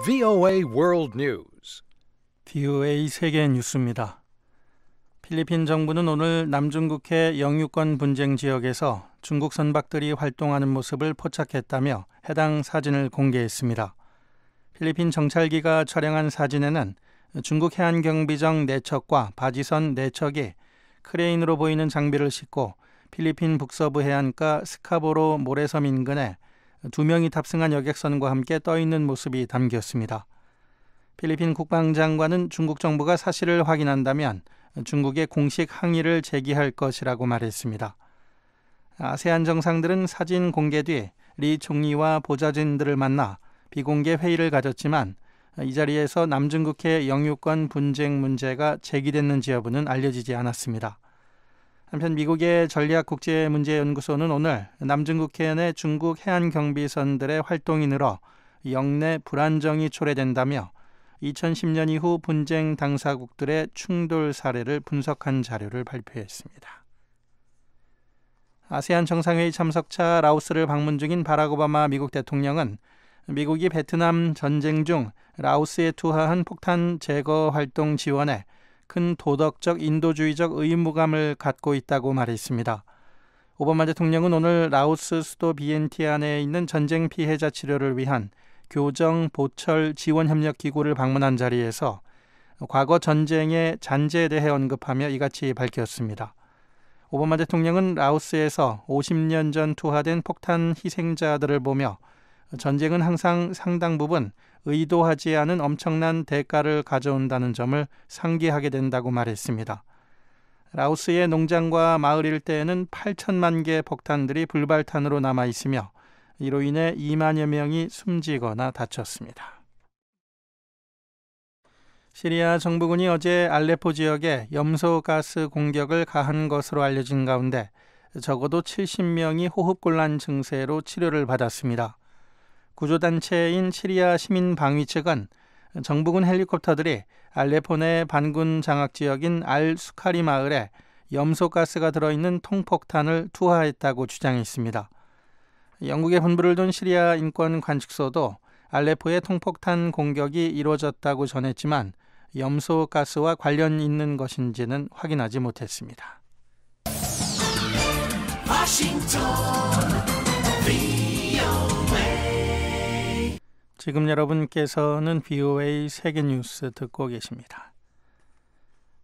VOA World News. VOA 세계 뉴스입니다. 필리핀 정부는 오늘 남중국해 영유권 분쟁 지역에서 중국 선박들이 활동하는 모습을 포착했다며 해당 사진을 공개했습니다. 필리핀 정찰기가 촬영한 사진에는 중국 해안 경비정 내척과 바지선 내척이 크레인으로 보이는 장비를 싣고 필리핀 북서부 해안가 스카보로 모래섬 인근에 두 명이 탑승한 여객선과 함께 떠 있는 모습이 담겼습니다. 필리핀 국방장관은 중국 정부가 사실을 확인한다면 중국에 공식 항의를 제기할 것이라고 말했습니다. 아세안 정상들은 사진 공개 뒤 리 총리와 보좌진들을 만나 비공개 회의를 가졌지만 이 자리에서 남중국해 영유권 분쟁 문제가 제기됐는지 여부는 알려지지 않았습니다. 한편 미국의 전략국제문제연구소는 오늘 남중국해안의 중국 해안 경비선들의 활동이 늘어 영내 불안정이 초래된다며 2010년 이후 분쟁 당사국들의 충돌 사례를 분석한 자료를 발표했습니다. 아세안 정상회의 참석차 라오스를 방문 중인 바락 오바마 미국 대통령은 미국이 베트남 전쟁 중 라오스에 투하한 폭탄 제거 활동 지원에 큰 도덕적 인도주의적 의무감을 갖고 있다고 말했습니다. 오바마 대통령은 오늘 라오스 수도 비엔티안에 있는 전쟁 피해자 치료를 위한 교정 보철 지원 협력 기구를 방문한 자리에서 과거 전쟁의 잔재에 대해 언급하며 이같이 밝혔습니다. 오바마 대통령은 라오스에서 50년 전 투하된 폭탄 희생자들을 보며 전쟁은 항상 상당 부분 의도하지 않은 엄청난 대가를 가져온다는 점을 상기하게 된다고 말했습니다. 라오스의 농장과 마을 일대에는 8천만 개의 폭탄들이 불발탄으로 남아 있으며 이로 인해 2만여 명이 숨지거나 다쳤습니다. 시리아 정부군이 어제 알레포 지역에 염소가스 공격을 가한 것으로 알려진 가운데 적어도 70명이 호흡곤란 증세로 치료를 받았습니다. 구조단체인 시리아 시민 방위 측은 정부군 헬리콥터들이 알레포 네 반군 장악 지역인 알 수카리 마을에 염소가스가 들어있는 통폭탄을 투하했다고 주장했습니다. 영국의 본부를 둔 시리아 인권 관측소도 알레포의 통폭탄 공격이 이루어졌다고 전했지만 염소가스와 관련 있는 것인지는 확인하지 못했습니다. 워싱턴, 지금 여러분께서는 VOA 세계 뉴스 듣고 계십니다.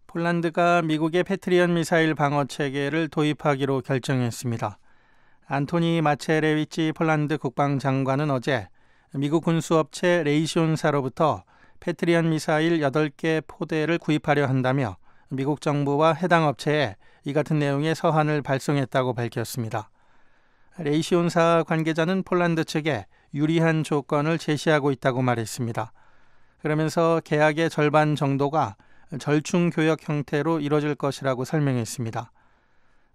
폴란드가 미국의 패트리언 미사일 방어 체계를 도입하기로 결정했습니다. 안토니 마체레위치 폴란드 국방장관은 어제 미국 군수업체 레이시온사로부터 패트리언 미사일 8개 포대를 구입하려 한다며 미국 정부와 해당 업체에 이 같은 내용의 서한을 발송했다고 밝혔습니다. 레이시온사 관계자는 폴란드 측에 유리한 조건을 제시하고 있다고 말했습니다. 그러면서 계약의 절반 정도가 절충 교역 형태로 이뤄질 것이라고 설명했습니다.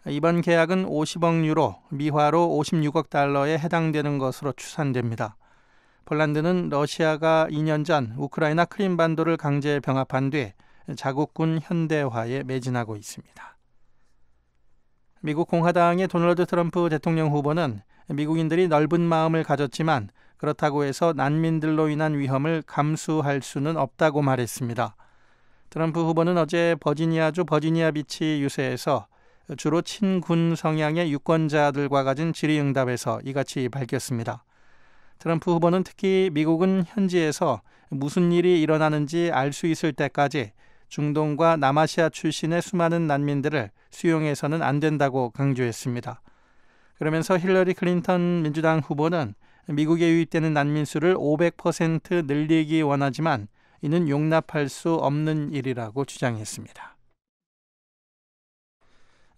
이번 계약은 50억 유로, 미화로 56억 달러에 해당되는 것으로 추산됩니다. 폴란드는 러시아가 2년 전 우크라이나 크림반도를 강제 병합한 뒤 자국군 현대화에 매진하고 있습니다. 미국 공화당의 도널드 트럼프 대통령 후보는 미국인들이 넓은 마음을 가졌지만 그렇다고 해서 난민들로 인한 위험을 감수할 수는 없다고 말했습니다. 트럼프 후보는 어제 버지니아주 버지니아 비치 유세에서 주로 친군 성향의 유권자들과 가진 질의응답에서 이같이 밝혔습니다. 트럼프 후보는 특히 미국은 현지에서 무슨 일이 일어나는지 알 수 있을 때까지 중동과 남아시아 출신의 수많은 난민들을 수용해서는 안 된다고 강조했습니다. 그러면서 힐러리 클린턴 민주당 후보는 미국에 유입되는 난민 수를 500% 늘리기 원하지만 이는 용납할 수 없는 일이라고 주장했습니다.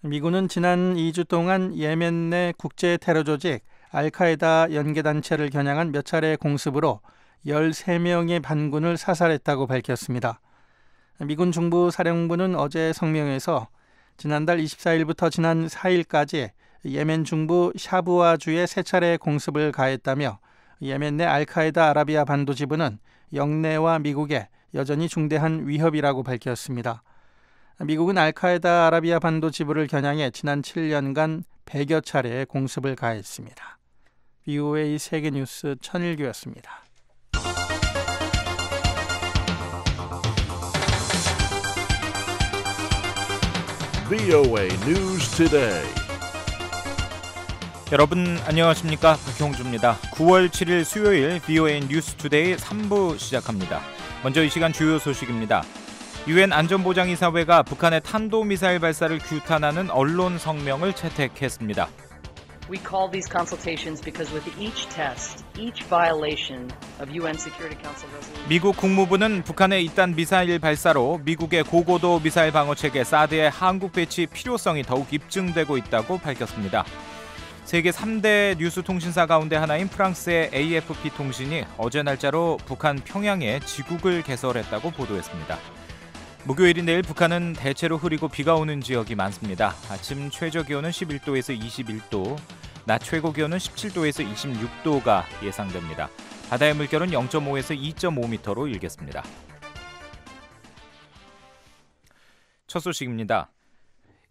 미군은 지난 2주 동안 예멘 내 국제 테러 조직 알카에다 연계단체를 겨냥한 몇 차례의 공습으로 13명의 반군을 사살했다고 밝혔습니다. 미군 중부 사령부는 어제 성명에서 지난달 24일부터 지난 4일까지 예멘 중부 샤브와주에세 차례 공습을 가했다며 예멘 내 알카에다 아라비아 반도 지부는 영내와 미국에 여전히 중대한 위협이라고 밝혔습니다. 미국은 알카에다 아라비아 반도 지부를 겨냥해 지난 7년간 100여 차례의 공습을 가했습니다. VOA 세계뉴스 천일규였습니다. VOA News t 여러분 안녕하십니까? 박형주입니다. 9월 7일 수요일 VOA 뉴스 투데이 o 3부 시작합니다. 먼저 이 시간 주요 소식입니다. 유엔 안전보장이사회가 북한의 탄도미사일 발사를 규탄하는 언론 성명을 채택했습니다. We call these consultations because with each test, each violation of UN Security Council resolution. 미국 국무부는 북한의 잇단 미사일 발사로 미국의 고고도 미사일 방어 체계 사드의 한국 배치 필요성이 더욱 입증되고 있다고 밝혔습니다. 세계 3대 뉴스 통신사 가운데 하나인 프랑스의 AFP 통신이 어제 날짜로 북한 평양에 지국을 개설했다고 보도했습니다. 목요일인 내일 북한은 대체로 흐리고 비가 오는 지역이 많습니다. 아침 최저 기온은 11도에서 21도, 낮 최고 기온은 17도에서 26도가 예상됩니다. 바다의 물결은 0.5에서 2.5m로 일겠습니다. 첫 소식입니다.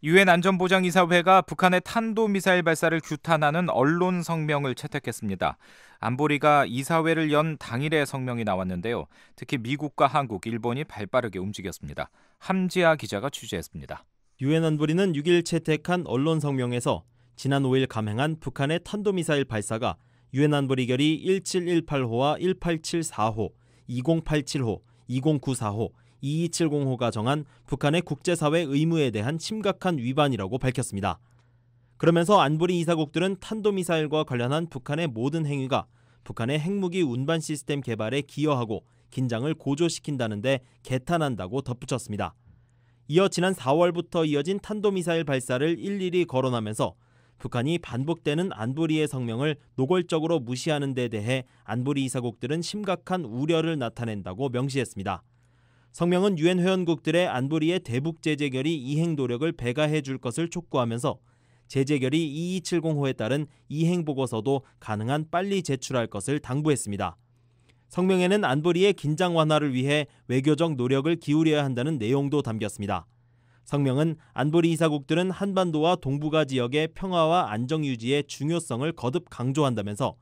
유엔 안전보장이사회가 북한의 탄도미사일 발사를 규탄하는 언론 성명을 채택했습니다. 안보리가 이사회를 연 당일에 성명이 나왔는데요. 특히 미국과 한국, 일본이 발빠르게 움직였습니다. 함지아 기자가 취재했습니다. 유엔 안보리는 6일 채택한 언론 성명에서 지난 5일 감행한 북한의 탄도미사일 발사가 유엔 안보리 결의 1718호와 1874호, 2087호, 2094호, 2270호가 정한 북한의 국제사회 의무에 대한 심각한 위반이라고 밝혔습니다. 그러면서 안보리 이사국들은 탄도미사일과 관련한 북한의 모든 행위가 북한의 핵무기 운반 시스템 개발에 기여하고 긴장을 고조시킨다는데 개탄한다고 덧붙였습니다. 이어 지난 4월부터 이어진 탄도미사일 발사를 일일이 거론하면서 북한이 반복되는 안보리의 성명을 노골적으로 무시하는 데 대해 안보리 이사국들은 심각한 우려를 나타낸다고 명시했습니다. 성명은 유엔 회원국들의 안보리의 대북 제재결의 이행 노력을 배가해 줄 것을 촉구하면서 재재결의 2270호에 따른 이행 보고서도 가능한 빨리 제출할 것을 당부했습니다. 성명에는 안보리의 긴장 완화를 위해 외교적 노력을 기울여야 한다는 내용도 담겼습니다. 성명은 안보리 이사국들은 한반도와 동북아 지역의 평화와 안정 유지의 중요성을 거듭 강조한다면서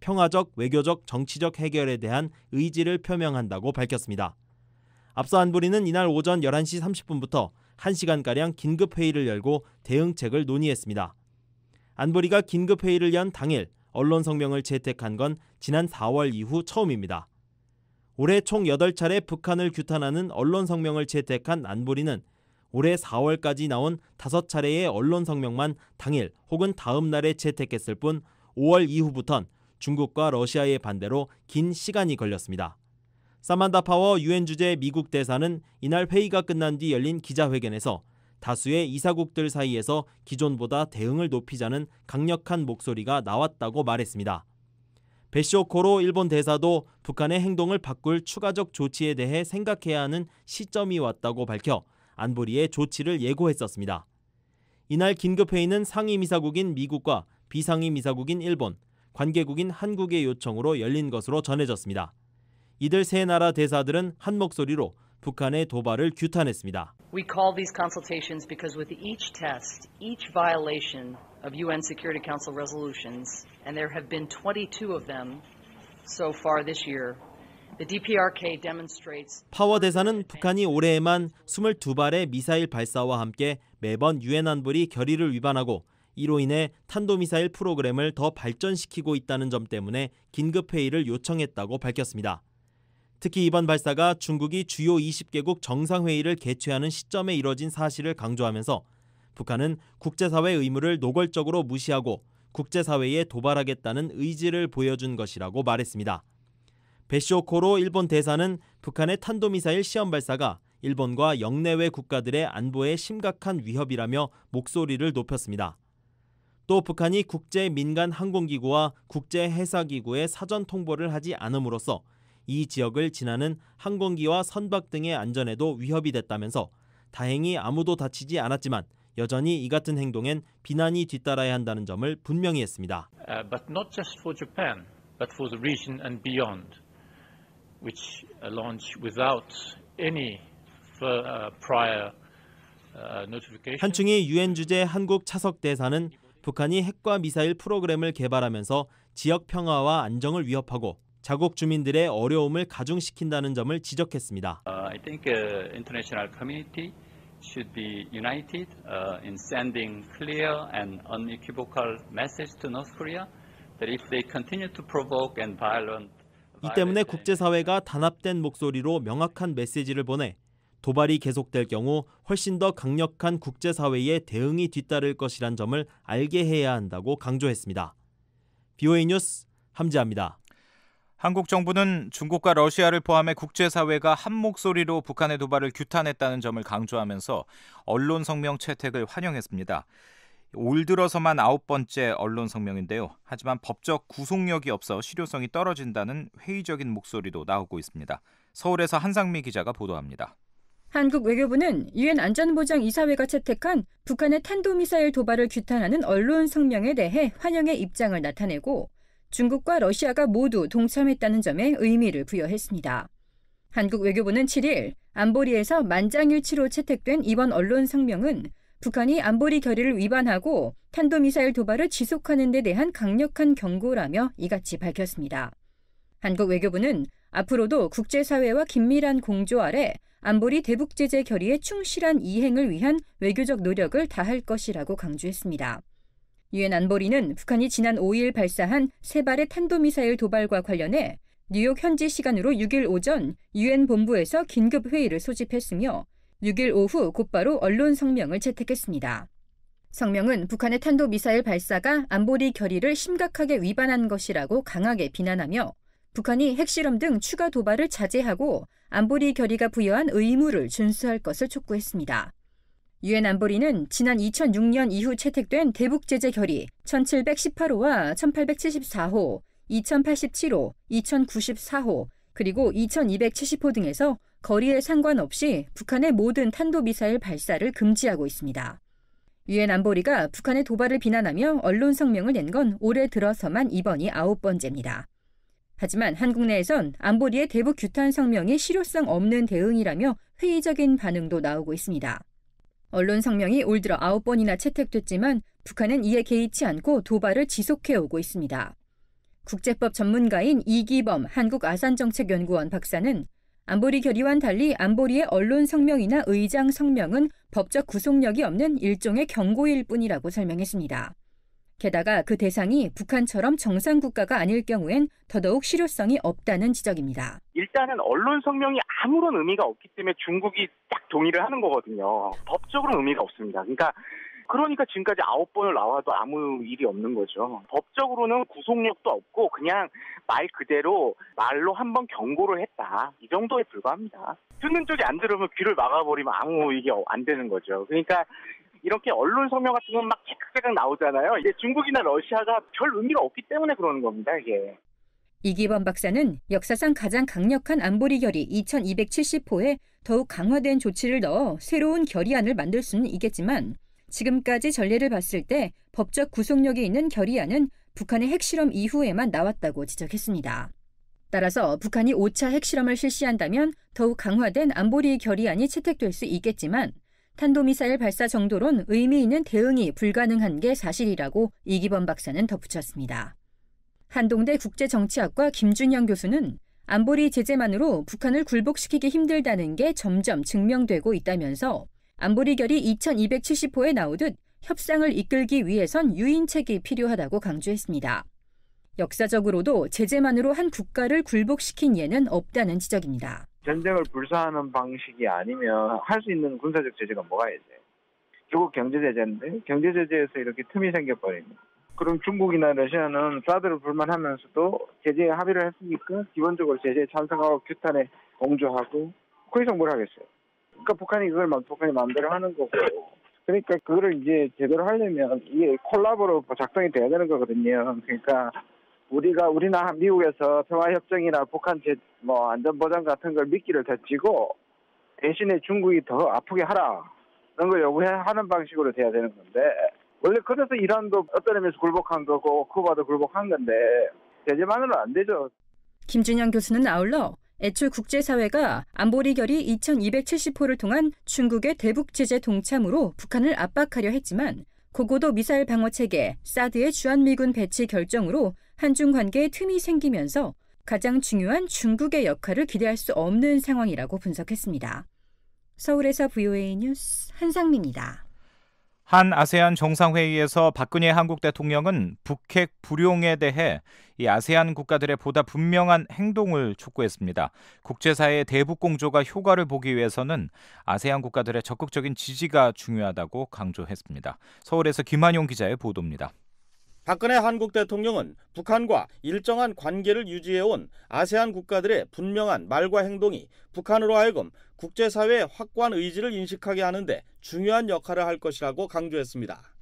평화적, 외교적, 정치적 해결에 대한 의지를 표명한다고 밝혔습니다. 앞서 안보리는 이날 오전 11시 30분부터 1시간가량 긴급회의를 열고 대응책을 논의했습니다. 안보리가 긴급회의를 연 당일 언론 성명을 채택한 건 지난 4월 이후 처음입니다. 올해 총 8차례 북한을 규탄하는 언론 성명을 채택한 안보리는 올해 4월까지 나온 5차례의 언론 성명만 당일 혹은 다음 날에 채택했을 뿐 5월 이후부턴 중국과 러시아의 반대로 긴 시간이 걸렸습니다. 사만다 파워 유엔 주재 미국 대사는 이날 회의가 끝난 뒤 열린 기자회견에서 다수의 이사국들 사이에서 기존보다 대응을 높이자는 강력한 목소리가 나왔다고 말했습니다. 베시오코로 일본 대사도 북한의 행동을 바꿀 추가적 조치에 대해 생각해야 하는 시점이 왔다고 밝혀 안보리의 조치를 예고했었습니다. 이날 긴급회의는 상임이사국인 미국과 비상임이사국인 일본, 관계국인 한국의 요청으로 열린 것으로 전해졌습니다. 이들 세 나라 대사들은 한 목소리로 북한의 도발을 규탄했습니다. We call these consultations because with each test, each violation of UN Security Council resolutions, and there have been 22 of them so far this year. The DPRK demonstrates 파워 대사는 북한이 올해에만 22발의 미사일 발사와 함께 매번 유엔 안보리 결의를 위반하고 이로 인해 탄도미사일 프로그램을 더 발전시키고 있다는 점 때문에 긴급 회의를 요청했다고 밝혔습니다. 특히 이번 발사가 중국이 주요 20개국 정상회의를 개최하는 시점에 이뤄진 사실을 강조하면서 북한은 국제사회 의무를 노골적으로 무시하고 국제사회에 도발하겠다는 의지를 보여준 것이라고 말했습니다. 베쇼코로 일본 대사는 북한의 탄도미사일 시험 발사가 일본과 영내외 국가들의 안보에 심각한 위협이라며 목소리를 높였습니다. 또 북한이 국제 민간 항공기구와 국제 해사기구에 사전 통보를 하지 않음으로써 이 지역을 지나는 항공기와 선박 등의 안전에도 위협이 됐다면서 다행히 아무도 다치지 않았지만 여전히 이 같은 행동엔 비난이 뒤따라야 한다는 점을 분명히 했습니다. Uh, but not just for Japan, but for the region and beyond, which uh, launch without any uh, prior 한충희 유엔 주재 한국 차석 대사는 북한이 핵과 미사일 프로그램을 개발하면서 지역 평화와 안정을 위협하고 자국 주민들의 어려움을 가중시킨다는 점을 지적했습니다. Uh, I think uh, international community should be united uh, in sending clear and unequivocal message to North Korea that if they continue to provoke and violent 이 때문에 국제사회가 단합된 목소리로 명확한 메시지를 보내 도발이 계속될 경우 훨씬 더 강력한 국제사회의 대응이 뒤따를 것이란 점을 알게 해야 한다고 강조했습니다. BOA 뉴스 함지아입니다. 한국 정부는 중국과 러시아를 포함해 국제사회가 한 목소리로 북한의 도발을 규탄했다는 점을 강조하면서 언론 성명 채택을 환영했습니다. 올 들어서만 아홉 번째 언론 성명인데요. 하지만 법적 구속력이 없어 실효성이 떨어진다는 회의적인 목소리도 나오고 있습니다. 서울에서 한상미 기자가 보도합니다. 한국 외교부는 유엔 안전보장 이사회가 채택한 북한의 탄도미사일 도발을 규탄하는 언론 성명에 대해 환영의 입장을 나타내고 중국과 러시아가 모두 동참했다는 점에 의미를 부여했습니다. 한국 외교부는 7일 안보리에서 만장일치로 채택된 이번 언론 성명은 북한이 안보리 결의를 위반하고 탄도미사일 도발을 지속하는 데 대한 강력한 경고라며 이같이 밝혔습니다. 한국 외교부는 앞으로도 국제사회와 긴밀한 공조 아래 안보리 대북제재 결의에 충실한 이행을 위한 외교적 노력을 다할 것이라고 강조했습니다. 유엔 안보리는 북한이 지난 5일 발사한 세 발의 탄도미사일 도발과 관련해 뉴욕 현지 시간으로 6일 오전 유엔 본부에서 긴급 회의를 소집했으며 6일 오후 곧바로 언론 성명을 채택했습니다. 성명은 북한의 탄도미사일 발사가 안보리 결의를 심각하게 위반한 것이라고 강하게 비난하며 북한이 핵실험 등 추가 도발을 자제하고 안보리 결의가 부여한 의무를 준수할 것을 촉구했습니다. 유엔 안보리는 지난 2006년 이후 채택된 대북 제재 결의 1718호와 1874호, 2087호, 2094호, 그리고 2270호 등에서 거리에 상관없이 북한의 모든 탄도미사일 발사를 금지하고 있습니다. 유엔 안보리가 북한의 도발을 비난하며 언론 성명을 낸 건 올해 들어서만 이번이 아홉 번째입니다. 하지만 한국 내에선 안보리의 대북 규탄 성명이 실효성 없는 대응이라며 회의적인 반응도 나오고 있습니다. 언론 성명이 올 들어 9번이나 채택됐지만 북한은 이에 개의치 않고 도발을 지속해 오고 있습니다. 국제법 전문가인 이기범 한국아산정책연구원 박사는 안보리 결의와는 달리 안보리의 언론 성명이나 의장 성명은 법적 구속력이 없는 일종의 경고일 뿐이라고 설명했습니다. 게다가 그 대상이 북한처럼 정상 국가가 아닐 경우엔 더더욱 실효성이 없다는 지적입니다. 일단은 언론 성명이 아무런 의미가 없기 때문에 중국이 딱 동의를 하는 거거든요. 법적으로 의미가 없습니다. 그러니까 그러니까 지금까지 아홉 번을 나와도 아무 일이 없는 거죠. 법적으로는 구속력도 없고 그냥 말 그대로 말로 한 번 경고를 했다. 이 정도에 불과합니다. 듣는 쪽이 안 들으면 귀를 막아버리면 아무 이게 안 되는 거죠. 그러니까 이렇게 언론 성명 같은 건막 착각 나오잖아요. 이게 중국이나 러시아가 별 의미가 없기 때문에 그러는 겁니다. 이게. 이기범 박사는 역사상 가장 강력한 안보리 결의 2270호에 더욱 강화된 조치를 넣어 새로운 결의안을 만들 수는 있겠지만 지금까지 전례를 봤을 때 법적 구속력이 있는 결의안은 북한의 핵실험 이후에만 나왔다고 지적했습니다. 따라서 북한이 5차 핵실험을 실시한다면 더욱 강화된 안보리 결의안이 채택될 수 있겠지만 탄도미사일 발사 정도론 의미 있는 대응이 불가능한 게 사실이라고 이기범 박사는 덧붙였습니다. 한동대 국제정치학과 김준영 교수는 안보리 제재만으로 북한을 굴복시키기 힘들다는 게 점점 증명되고 있다면서 안보리 결의 2270호에 나오듯 협상을 이끌기 위해선 유인책이 필요하다고 강조했습니다. 역사적으로도 제재만으로 한 국가를 굴복시킨 예는 없다는 지적입니다. 전쟁을 불사하는 방식이 아니면 할 수 있는 군사적 제재가 뭐가 있어요? 결국 경제 제재인데 경제 제재에서 이렇게 틈이 생겨버립니다. 그럼 중국이나 러시아는 사드를 불만하면서도 제재에 합의를 했으니까 기본적으로 제재에 찬성하고 규탄에 공조하고 그 이상 뭘 하겠어요? 그러니까 북한이 그걸 막 북한이 마음대로 하는 거고 그러니까 그거를 이제 제대로 하려면 이게 콜라보로 작성이 돼야 되는 거거든요. 그러니까 우리가 우리나 미국에서 평화협정이나 북한 제, 뭐 안전보장 같은 걸 미끼를 덧지고 대신에 중국이 더 아프게 하라 그런 걸 요구하는 방식으로 돼야 되는 건데 원래 그래서 이란도 어떤 의미에서 굴복한 거고 쿠바도 굴복한 건데 대제만으로는 안 되죠. 김준영 교수는 아울러 애초 국제사회가 안보리 결의 2270호를 통한 중국의 대북 제재 동참으로 북한을 압박하려 했지만 고고도 미사일 방어 체계 사드의 주한미군 배치 결정으로 한중 관계에 틈이 생기면서 가장 중요한 중국의 역할을 기대할 수 없는 상황이라고 분석했습니다. 서울에서 VOA 뉴스 한상민입니다. 한 아세안 정상회의에서 박근혜 한국 대통령은 북핵 불용에 대해 이 아세안 국가들의 보다 분명한 행동을 촉구했습니다. 국제사회의 대북 공조가 효과를 보기 위해서는 아세안 국가들의 적극적인 지지가 중요하다고 강조했습니다. 서울에서 김한용 기자의 보도입니다. 박근혜 한국 대통령은 북한과 일정한 관계를 유지해온 아세안 국가들의 분명한 말과 행동이 북한으로 하여금 국제사회의 확고한 의지를 인식하게 하는데 중요한 역할을 할 것이라고 강조했습니다.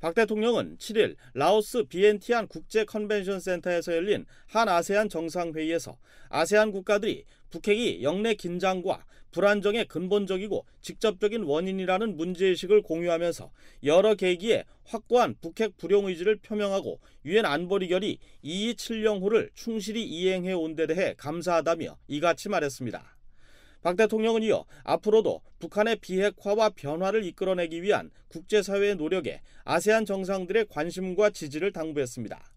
박 대통령은 7일 라오스 비엔티안 국제 컨벤션 센터에서 열린 한 아세안 정상회의에서 아세안 국가들이 북핵이 영내 긴장과 불안정의 근본적이고 직접적인 원인이라는 문제의식을 공유하면서 여러 계기에 확고한 북핵 불용 의지를 표명하고 유엔 안보리결의 2270호를 충실히 이행해 온 데 대해 감사하다며 이같이 말했습니다. 박 대통령은 이어 앞으로도 북한의 비핵화와 변화를 이끌어내기 위한 국제사회의 노력에 아세안 정상들의 관심과 지지를 당부했습니다.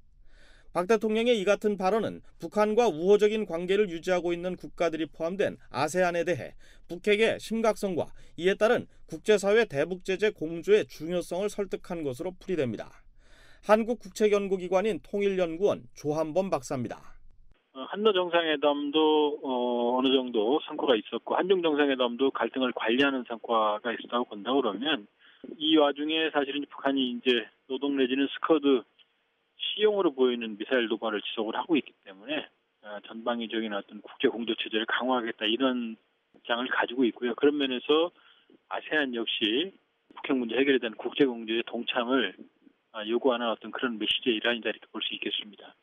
박 대통령의 이 같은 발언은 북한과 우호적인 관계를 유지하고 있는 국가들이 포함된 아세안에 대해 북핵의 심각성과 이에 따른 국제사회 대북제재 공조의 중요성을 설득한 것으로 풀이됩니다. 한국 국책연구기관인 통일연구원 조한범 박사입니다. 어, 한노 정상회담도 어, 어느 정도 성과가 있었고 한중 정상회담도 갈등을 관리하는 성과가 있었다고 본다 그러면 이 와중에 사실은 북한이 이제 노동 내지는 스커드 C형으로 보이는 미사일 도발을 지속을 하고 있기 때문에 아, 전방위적인 어떤 국제 공조 체제를 강화하겠다 이런 장을 가지고 있고요. 그런 면에서 아세안 역시 북핵 문제 해결에 대한 국제 공조의 동참을 아, 요구하는 어떤 그런 메시지의 일환이다 이렇게 볼 수 있겠습니다.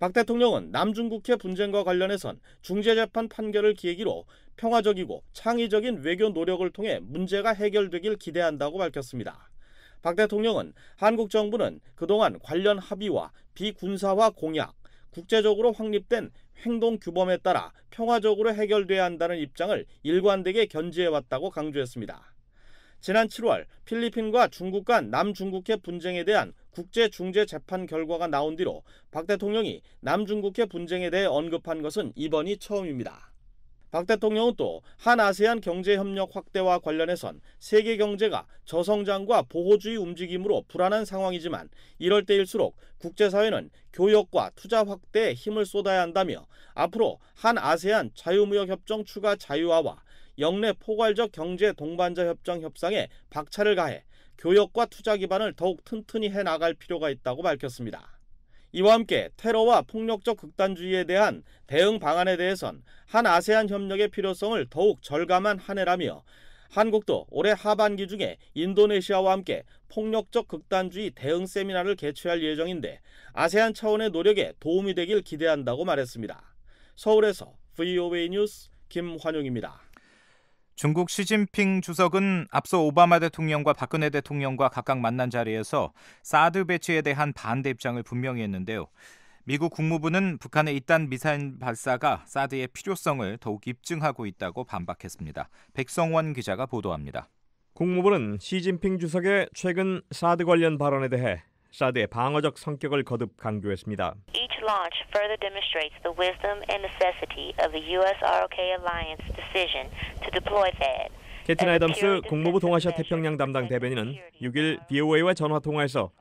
박 대통령은 남중국해 분쟁과 관련해선 중재재판 판결을 기획으로 평화적이고 창의적인 외교 노력을 통해 문제가 해결되길 기대한다고 밝혔습니다. 박 대통령은 한국 정부는 그동안 관련 합의와 비군사화 공약, 국제적으로 확립된 행동 규범에 따라 평화적으로 해결돼야 한다는 입장을 일관되게 견지해왔다고 강조했습니다. 지난 7월 필리핀과 중국 간 남중국해 분쟁에 대한 국제중재재판 결과가 나온 뒤로 박 대통령이 남중국해 분쟁에 대해 언급한 것은 이번이 처음입니다. 박 대통령은 또 한 아세안 경제협력 확대와 관련해선 세계 경제가 저성장과 보호주의 움직임으로 불안한 상황이지만 이럴 때일수록 국제사회는 교역과 투자 확대에 힘을 쏟아야 한다며 앞으로 한 아세안 자유무역협정 추가 자유화와 영내 포괄적 경제 동반자 협정 협상에 박차를 가해 교역과 투자 기반을 더욱 튼튼히 해 나갈 필요가 있다고 밝혔습니다. 이와 함께 테러와 폭력적 극단주의에 대한 대응 방안에 대해선 한 아세안 협력의 필요성을 더욱 절감한 한 해라며 한국도 올해 하반기 중에 인도네시아와 함께 폭력적 극단주의 대응 세미나를 개최할 예정인데 아세안 차원의 노력에 도움이 되길 기대한다고 말했습니다. 서울에서 VOA 뉴스 김환용입니다. 중국 시진핑 주석은 앞서 오바마 대통령과 박근혜 대통령과 각각 만난 자리에서 사드 배치에 대한 반대 입장을 분명히 했는데요. 미국 국무부는 북한의 이딴 미사일 발사가 사드의 필요성을 더욱 입증하고 있다고 반박했습니다. 백성원 기자가 보도합니다. 국무부는 시진핑 주석의 최근 사드 관련 발언에 대해 사드의 방어적 성격을 거듭 강조했습니다. Each launch further demonstrates the wisdom and necessity of the U.S.-ROK alliance decision to deploy THAAD. 케티 나이덤스 국무부 동아시아 태평양 담당 대변인은 6일 BOA와 전화 통화에서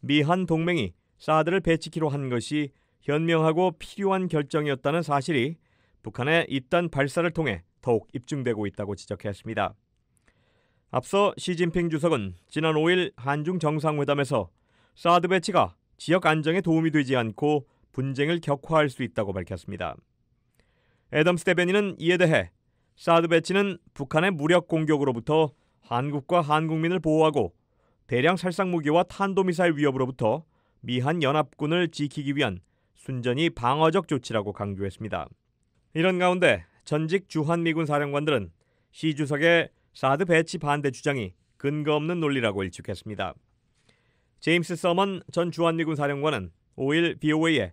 미한 동맹이 사드를 배치키로 한 것이 현명하고 필요한 결정이었다는 사실이 북한의 잇단 발사를 통해 더욱 입증되고 있다고 지적했습니다. 앞서 시진핑 주석은 지난 5일 한중 정상회담에서 사드 배치가 지역 안정에 도움이 되지 않고 분쟁을 격화할 수 있다고 밝혔습니다. 애덤스 대변인은 이에 대해 사드 배치는 북한의 무력 공격으로부터 한국과 한국민을 보호하고 대량 살상 무기와 탄도미사일 위협으로부터 미한 연합군을 지키기 위한 순전히 방어적 조치라고 강조했습니다. 이런 가운데 전직 주한미군 사령관들은 시 주석의 사드 배치 반대 주장이 근거 없는 논리라고 일축했습니다. 제임스 서먼 전 주한미군 사령관은 5일 BOA에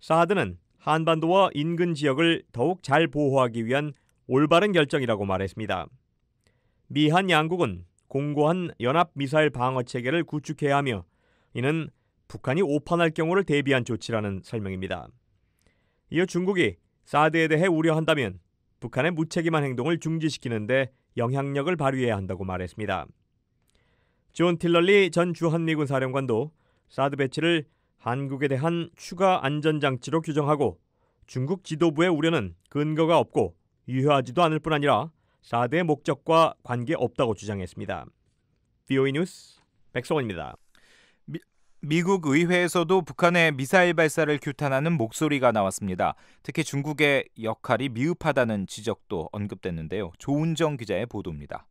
사드는 한반도와 인근 지역을 더욱 잘 보호하기 위한 올바른 결정이라고 말했습니다. 미한 양국은 공고한 연합 미사일 방어 체계를 구축해야 하며 이는 북한이 오판할 경우를 대비한 조치라는 설명입니다. 이어 중국이 사드에 대해 우려한다면 북한의 무책임한 행동을 중지시키는데 영향력을 발휘해야 한다고 말했습니다. 존틸러리전 주한미군 사령관도 사드 배치를 한국에 대한 추가 안전장치로 규정하고 중국 지도부의 우려는 근거가 없고 유효하지도 않을 뿐 아니라 사드의 목적과 관계없다고 주장했습니다. BOE 뉴스 백성원입니다. 미국 의회에서도 북한의 미사일 발사를 규탄하는 목소리가 나왔습니다. 특히 중국의 역할이 미흡하다는 지적도 언급됐는데요. 조은정 기자의 보도입니다.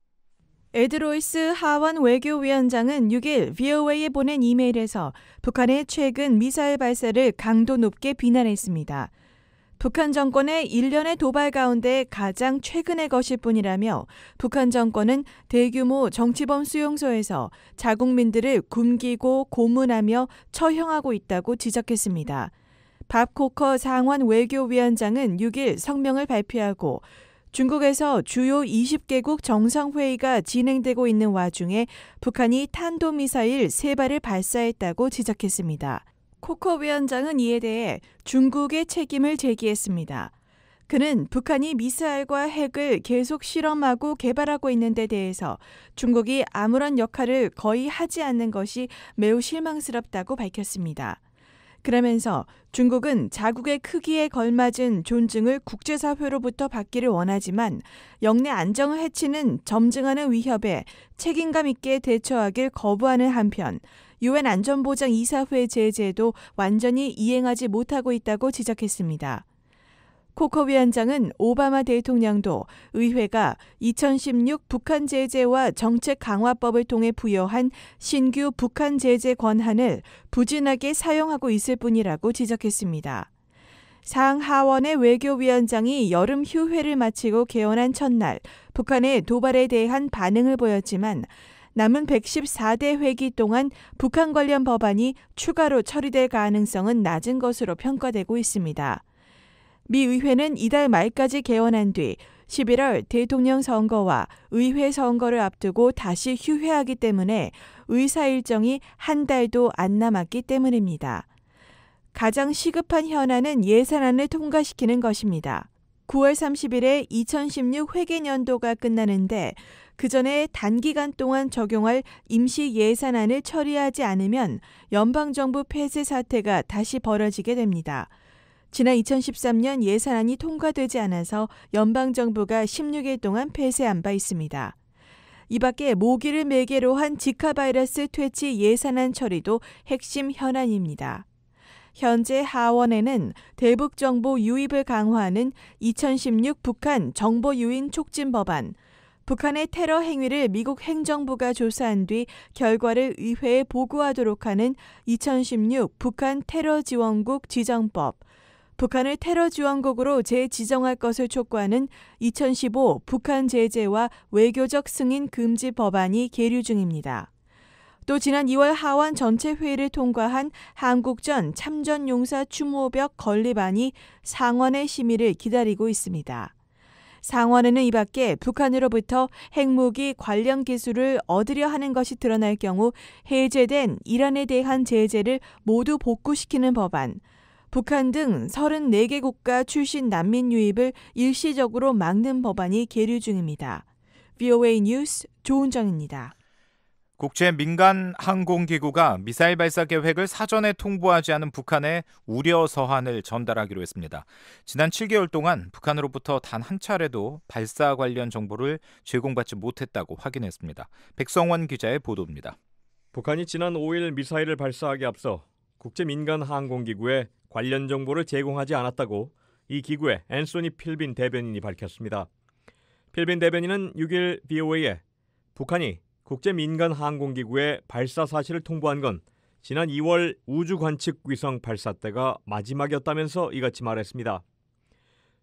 에드로이스 하원 외교위원장은 6일 VOA에 보낸 이메일에서 북한의 최근 미사일 발사를 강도 높게 비난했습니다. 북한 정권의 일련의 도발 가운데 가장 최근의 것일 뿐이라며 북한 정권은 대규모 정치범 수용소에서 자국민들을 굶기고 고문하며 처형하고 있다고 지적했습니다. 밥 코커 상원 외교위원장은 6일 성명을 발표하고 중국에서 주요 20개국 정상회의가 진행되고 있는 와중에 북한이 탄도미사일 3발을 발사했다고 지적했습니다. 코커 위원장은 이에 대해 중국의 책임을 제기했습니다. 그는 북한이 미사일과 핵을 계속 실험하고 개발하고 있는 데 대해서 중국이 아무런 역할을 거의 하지 않는 것이 매우 실망스럽다고 밝혔습니다. 그러면서 중국은 자국의 크기에 걸맞은 존중을 국제사회로부터 받기를 원하지만 영내 안정을 해치는 점증하는 위협에 책임감 있게 대처하길 거부하는 한편 유엔 안전보장 이사회 제재도 완전히 이행하지 못하고 있다고 지적했습니다. 코커 위원장은 오바마 대통령도 의회가 2016 북한 제재와 정책 강화법을 통해 부여한 신규 북한 제재 권한을 부진하게 사용하고 있을 뿐이라고 지적했습니다. 상하원의 외교위원장이 여름 휴회를 마치고 개원한 첫날 북한의 도발에 대한 반응을 보였지만 남은 114대 회기 동안 북한 관련 법안이 추가로 처리될 가능성은 낮은 것으로 평가되고 있습니다. 미 의회는 이달 말까지 개원한 뒤 11월 대통령 선거와 의회 선거를 앞두고 다시 휴회하기 때문에 의사 일정이 한 달도 안 남았기 때문입니다. 가장 시급한 현안은 예산안을 통과시키는 것입니다. 9월 30일에 2016회계년도가 끝나는데 그 전에 단기간 동안 적용할 임시 예산안을 처리하지 않으면 연방정부 폐쇄 사태가 다시 벌어지게 됩니다. 지난 2013년 예산안이 통과되지 않아서 연방정부가 16일 동안 폐쇄한 바 있습니다. 이 밖에 모기를 매개로 한 지카 바이러스 퇴치 예산안 처리도 핵심 현안입니다. 현재 하원에는 대북 정보 유입을 강화하는 2016 북한 정보 유인 촉진 법안, 북한의 테러 행위를 미국 행정부가 조사한 뒤 결과를 의회에 보고하도록 하는 2016 북한 테러 지원국 지정법, 북한을 테러 지원국으로 재지정할 것을 촉구하는 2015 북한 제재와 외교적 승인 금지 법안이 계류 중입니다. 또 지난 2월 하원 전체 회의를 통과한 한국전 참전용사 추모벽 건립안이 상원의 심의를 기다리고 있습니다. 상원에는 이 밖에 북한으로부터 핵무기 관련 기술을 얻으려 하는 것이 드러날 경우 해제된 이란에 대한 제재를 모두 복구시키는 법안, 북한 등 34개 국가 출신 난민 유입을 일시적으로 막는 법안이 계류 중입니다. VOA 뉴스 조은정입니다. 국제 민간 항공기구가 미사일 발사 계획을 사전에 통보하지 않은 북한에 우려 서한을 전달하기로 했습니다. 지난 7개월 동안 북한으로부터 단 한 차례도 발사 관련 정보를 제공받지 못했다고 확인했습니다. 백성원 기자의 보도입니다. 북한이 지난 5일 미사일을 발사하기 앞서 국제 민간 항공기구에 관련 정보를 제공하지 않았다고 이 기구의 앤소니 필빈 대변인이 밝혔습니다. 필빈 대변인은 6일 BOA에 북한이 국제 민간 항공기구에 발사 사실을 통보한 건 지난 2월 우주 관측 위성 발사 때가 마지막이었다면서 이같이 말했습니다.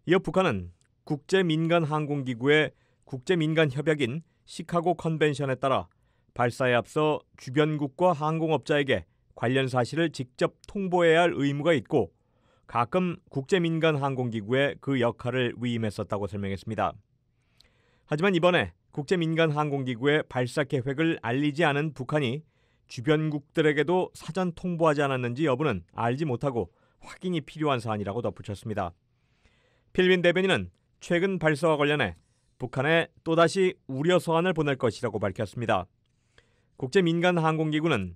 이어 북한은 국제 민간 항공기구의 국제 민간 협약인 시카고 컨벤션에 따라 발사에 앞서 주변국과 항공업자에게 관련 사실을 직접 통보해야 할 의무가 있고 가끔 국제민간항공기구에 그 역할을 위임했었다고 설명했습니다. 하지만 이번에 국제민간항공기구의 발사 계획을 알리지 않은 북한이 주변국들에게도 사전 통보하지 않았는지 여부는 알지 못하고 확인이 필요한 사안이라고 덧붙였습니다. 필빈 대변인은 최근 발사와 관련해 북한에 또다시 우려 서한을 보낼 것이라고 밝혔습니다. 국제민간항공기구는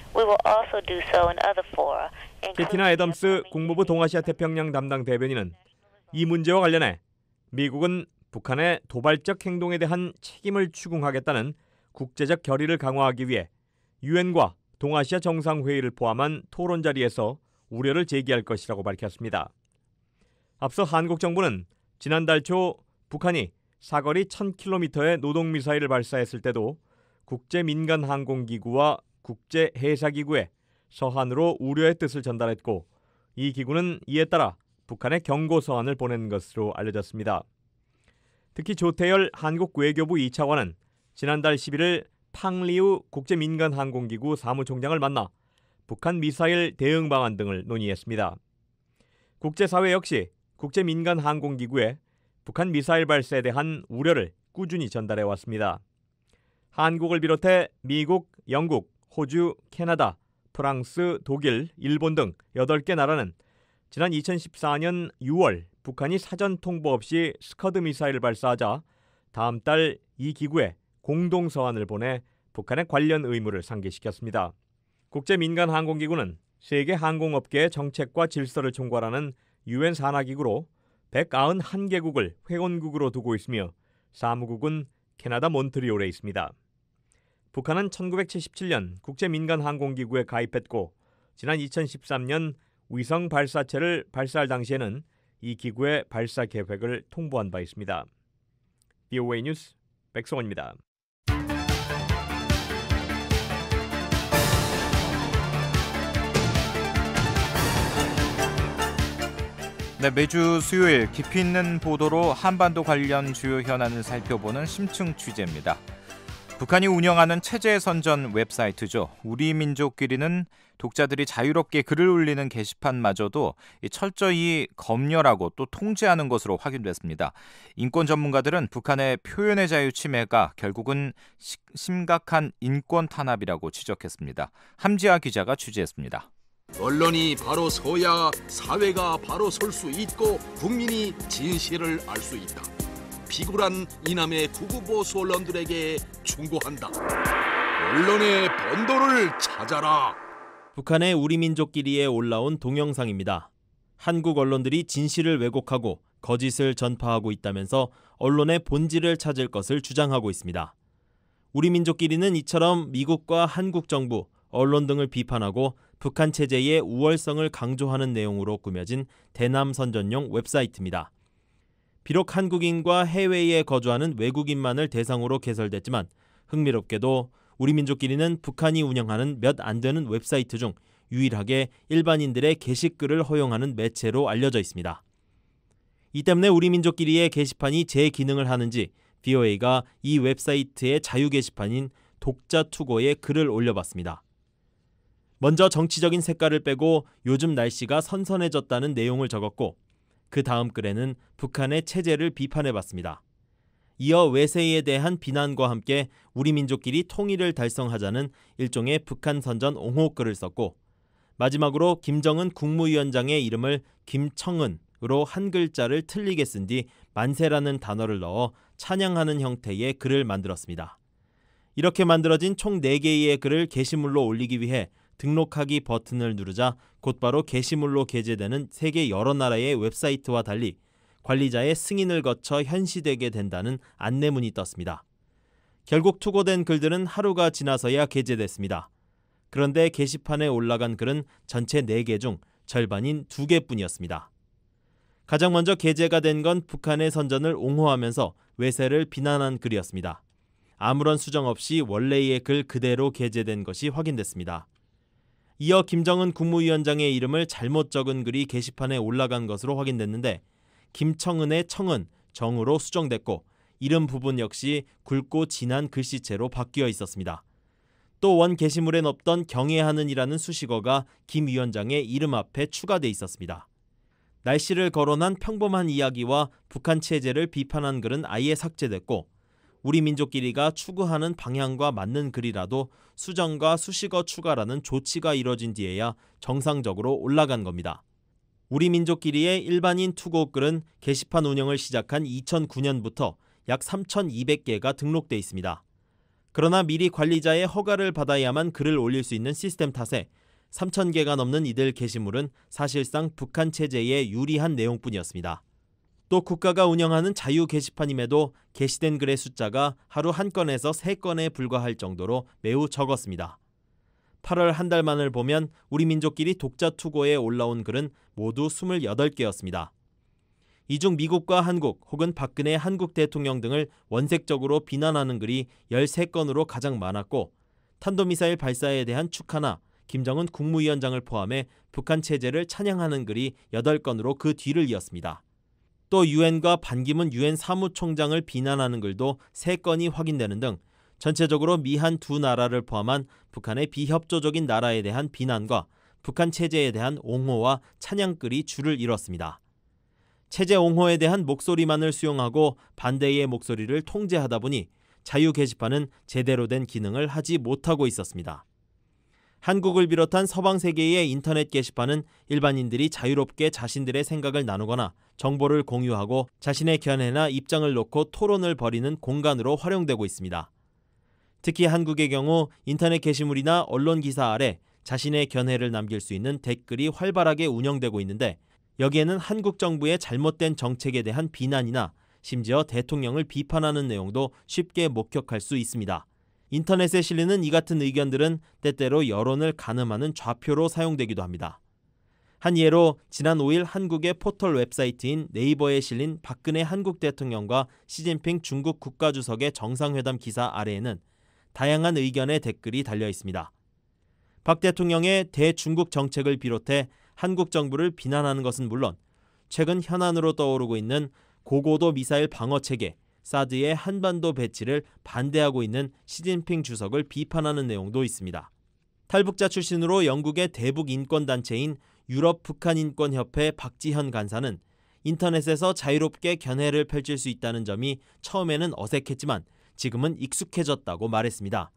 피티나 애덤스 국무부 동아시아 태평양 담당 대변인은 이 문제와 관련해 미국은 북한의 도발적 행동에 대한 책임을 추궁하겠다는 국제적 결의를 강화하기 위해 유엔과 동아시아 정상회의를 포함한 토론 자리에서 우려를 제기할 것이라고 밝혔습니다. 앞서 한국 정부는 지난달 초 북한이 사거리 1000km의 노동미사일을 발사했을 때도 국제 민간 항공기구와 국제해사기구에 서한으로 우려의 뜻을 전달했고 이 기구는 이에 따라 북한에 경고 서한을 보낸 것으로 알려졌습니다. 특히 조태열 한국 외교부 2차관은 지난달 11일 팡리우 국제민간항공기구 사무총장을 만나 북한 미사일 대응 방안 등을 논의했습니다. 국제사회 역시 국제민간항공기구에 북한 미사일 발사에 대한 우려를 꾸준히 전달해 왔습니다. 한국을 비롯해 미국, 영국, 호주, 캐나다, 프랑스, 독일, 일본 등 8개 나라는 지난 2014년 6월 북한이 사전 통보 없이 스커드 미사일을 발사하자 다음 달 이 기구에 공동 서한을 보내 북한의 관련 의무를 상기시켰습니다. 국제 민간 항공기구는 세계 항공업계의 정책과 질서를 총괄하는 유엔 산하기구로 191개국을 회원국으로 두고 있으며 사무국은 캐나다 몬트리올에 있습니다. 북한은 1977년 국제민간항공기구에 가입했고 지난 2013년 위성 발사체를 발사할 당시에는 이 기구의 발사 계획을 통보한 바 있습니다. BOA 뉴스 백성원입니다. 네, 매주 수요일 깊이 있는 보도로 한반도 관련 주요 현안을 살펴보는 심층 취재입니다. 북한이 운영하는 체제선전 웹사이트죠. 우리 민족끼리는 독자들이 자유롭게 글을 올리는 게시판마저도 철저히 검열하고 또 통제하는 것으로 확인됐습니다. 인권 전문가들은 북한의 표현의 자유 침해가 결국은 시, 심각한 인권 탄압이라고 지적했습니다. 함지아 기자가 취재했습니다. 언론이 바로 서야 사회가 바로 설 수 있고 국민이 진실을 알 수 있다. 비굴한 이남의 구구보수 언론들에게 충고한다. 언론의 번도를 찾아라. 북한의 우리 민족끼리에 올라온 동영상입니다. 한국 언론들이 진실을 왜곡하고 거짓을 전파하고 있다면서 언론의 본질을 찾을 것을 주장하고 있습니다. 우리 민족끼리는 이처럼 미국과 한국 정부, 언론 등을 비판하고 북한 체제의 우월성을 강조하는 내용으로 꾸며진 대남 선전용 웹사이트입니다. 비록 한국인과 해외에 거주하는 외국인만을 대상으로 개설됐지만 흥미롭게도 우리 민족끼리는 북한이 운영하는 몇 안 되는 웹사이트 중 유일하게 일반인들의 게시글을 허용하는 매체로 알려져 있습니다. 이 때문에 우리 민족끼리의 게시판이 제 기능을 하는지 BOA가 이 웹사이트의 자유 게시판인 독자 투고에 글을 올려봤습니다. 먼저 정치적인 색깔을 빼고 요즘 날씨가 선선해졌다는 내용을 적었고 그 다음 글에는 북한의 체제를 비판해 봤습니다. 이어 외세에 대한 비난과 함께 우리 민족끼리 통일을 달성하자는 일종의 북한 선전 옹호 글을 썼고 마지막으로 김정은 국무위원장의 이름을 김청은으로 한 글자를 틀리게 쓴 뒤 만세라는 단어를 넣어 찬양하는 형태의 글을 만들었습니다. 이렇게 만들어진 총 4개의 글을 게시물로 올리기 위해 등록하기 버튼을 누르자 곧바로 게시물로 게재되는 세계 여러 나라의 웹사이트와 달리 관리자의 승인을 거쳐 현시되게 된다는 안내문이 떴습니다. 결국 투고된 글들은 하루가 지나서야 게재됐습니다. 그런데 게시판에 올라간 글은 전체 4개 중 절반인 2개뿐이었습니다. 가장 먼저 게재가 된 건 북한의 선전을 옹호하면서 외세를 비난한 글이었습니다. 아무런 수정 없이 원래의 글 그대로 게재된 것이 확인됐습니다. 이어 김정은 국무위원장의 이름을 잘못 적은 글이 게시판에 올라간 것으로 확인됐는데 김청은의 청은 정으로 수정됐고 이름 부분 역시 굵고 진한 글씨체로 바뀌어 있었습니다. 또 원게시물엔없던 경애하는이라는 수식어가 김 위원장의 이름 앞에 추가돼 있었습니다. 날씨를 거론한 평범한 이야기와 북한 체제를 비판한 글은 아예 삭제됐고 우리 민족끼리가 추구하는 방향과 맞는 글이라도 수정과 수식어 추가라는 조치가 이뤄진 뒤에야 정상적으로 올라간 겁니다. 우리 민족끼리의 일반인 투고 글은 게시판 운영을 시작한 2009년부터 약 3,200개가 등록돼 있습니다. 그러나 미리 관리자의 허가를 받아야만 글을 올릴 수 있는 시스템 탓에 3,000개가 넘는 이들 게시물은 사실상 북한 체제에 유리한 내용뿐이었습니다. 또 국가가 운영하는 자유 게시판임에도 게시된 글의 숫자가 하루 한 건에서 세 건에 불과할 정도로 매우 적었습니다. 8월 한 달만을 보면 우리 민족끼리 독자 투고에 올라온 글은 모두 28개였습니다. 이 중 미국과 한국 혹은 박근혜 한국 대통령 등을 원색적으로 비난하는 글이 13건으로 가장 많았고 탄도미사일 발사에 대한 축하나 김정은 국무위원장을 포함해 북한 체제를 찬양하는 글이 8건으로 그 뒤를 이었습니다. 또 유엔과 반기문 유엔 사무총장을 비난하는 글도 3건이 확인되는 등 전체적으로 미한 두 나라를 포함한 북한의 비협조적인 나라에 대한 비난과 북한 체제에 대한 옹호와 찬양글이 줄을 이뤘습니다. 체제 옹호에 대한 목소리만을 수용하고 반대의 목소리를 통제하다 보니 자유 게시판은 제대로 된 기능을 하지 못하고 있었습니다. 한국을 비롯한 서방 세계의 인터넷 게시판은 일반인들이 자유롭게 자신들의 생각을 나누거나 정보를 공유하고 자신의 견해나 입장을 놓고 토론을 벌이는 공간으로 활용되고 있습니다. 특히 한국의 경우 인터넷 게시물이나 언론 기사 아래 자신의 견해를 남길 수 있는 댓글이 활발하게 운영되고 있는데 여기에는 한국 정부의 잘못된 정책에 대한 비난이나 심지어 대통령을 비판하는 내용도 쉽게 목격할 수 있습니다. 인터넷에 실리는 이 같은 의견들은 때때로 여론을 가늠하는 좌표로 사용되기도 합니다. 한 예로 지난 5일 한국의 포털 웹사이트인 네이버에 실린 박근혜 한국 대통령과 시진핑 중국 국가주석의 정상회담 기사 아래에는 다양한 의견의 댓글이 달려 있습니다. 박 대통령의 대중국 정책을 비롯해 한국 정부를 비난하는 것은 물론 최근 현안으로 떠오르고 있는 고고도 미사일 방어 체계, 사드의 한반도 배치를 반대하고 있는 시진핑 주석을 비판하는 내용도 있습니다. 탈북자 출신으로 영국의 대북 인권 단체인 유럽 북한 인권 협회 박지현 간사는 인터넷에서 자유롭게 견해를 펼칠 수 있다는 점이 처음에는 어색했지만 지금은 익숙해졌다고 말했습니다.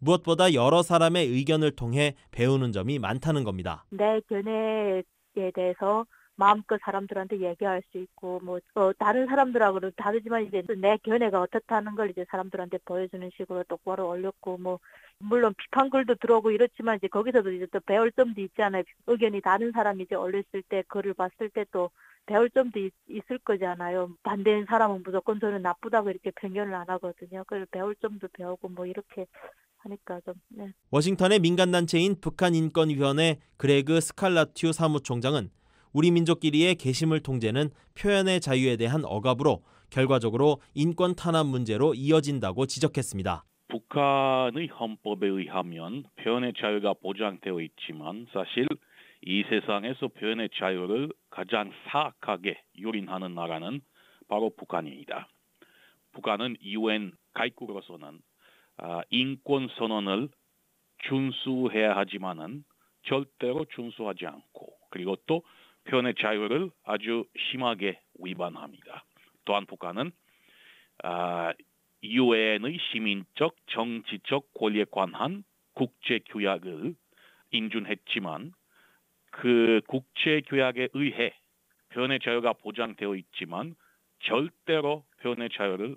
무엇보다 여러 사람의 의견을 통해 배우는 점이 많다는 겁니다. 내 견해에 대해서 마음껏 사람들한테 얘기할 수 있고 뭐 어, 다른 사람들하고는 다르지만 이제 내 견해가 어떻다는 걸 이제 사람들한테 보여주는 식으로 똑바로 올렸고 뭐 물론 비판글도 들어오고 이렇지만 이제 거기서도 이제 또 배울 점도 있잖아요. 의견이 다른 사람이 이제 올렸을 때 글을 봤을 때 또 배울 점도 있, 있을 거잖아요. 반대인 사람은 무조건 저는 나쁘다고 이렇게 편견을 안 하거든요. 그래서 배울 점도 배우고 뭐 이렇게 하니까 좀. 네. 워싱턴의 민간 단체인 북한 인권위원회 그레그 스칼라튜 사무총장은 우리 민족끼리의 게시물 통제는 표현의 자유에 대한 억압으로 결과적으로 인권 탄압 문제로 이어진다고 지적했습니다. 북한의 헌법에 의하면 표현의 자유가 보장되어 있지만 사실 이 세상에서 표현의 자유를 가장 사악하게 유린하는 나라는 바로 북한입니다. 북한은 유엔 가입국으로서는 아, 인권 선언을 준수해야 하지만은 절대로 준수하지 않고 그리고 또 표현의 자유를 아주 심하게 위반합니다. 또한 북한은 아, 유엔의 시민적 정치적 권리에 관한 국제 규약을 인준했지만 그 국제 규약에 의해 표현의 자유가 보장되어 있지만 절대로 표현의 자유를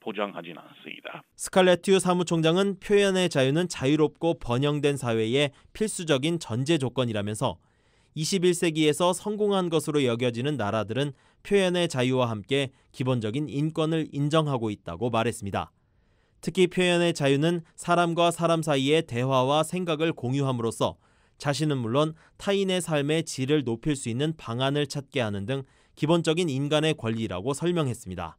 보장하진 않습니다. 스칼레티유 사무총장은 표현의 자유는 자유롭고 번영된 사회의 필수적인 전제 조건이라면서 21세기에서 성공한 것으로 여겨지는 나라들은 표현의 자유와 함께 기본적인 인권을 인정하고 있다고 말했습니다. 특히 표현의 자유는 사람과 사람 사이의 대화와 생각을 공유함으로써 자신은 물론 타인의 삶의 질을 높일 수 있는 방안을 찾게 하는 등 기본적인 인간의 권리라고 설명했습니다.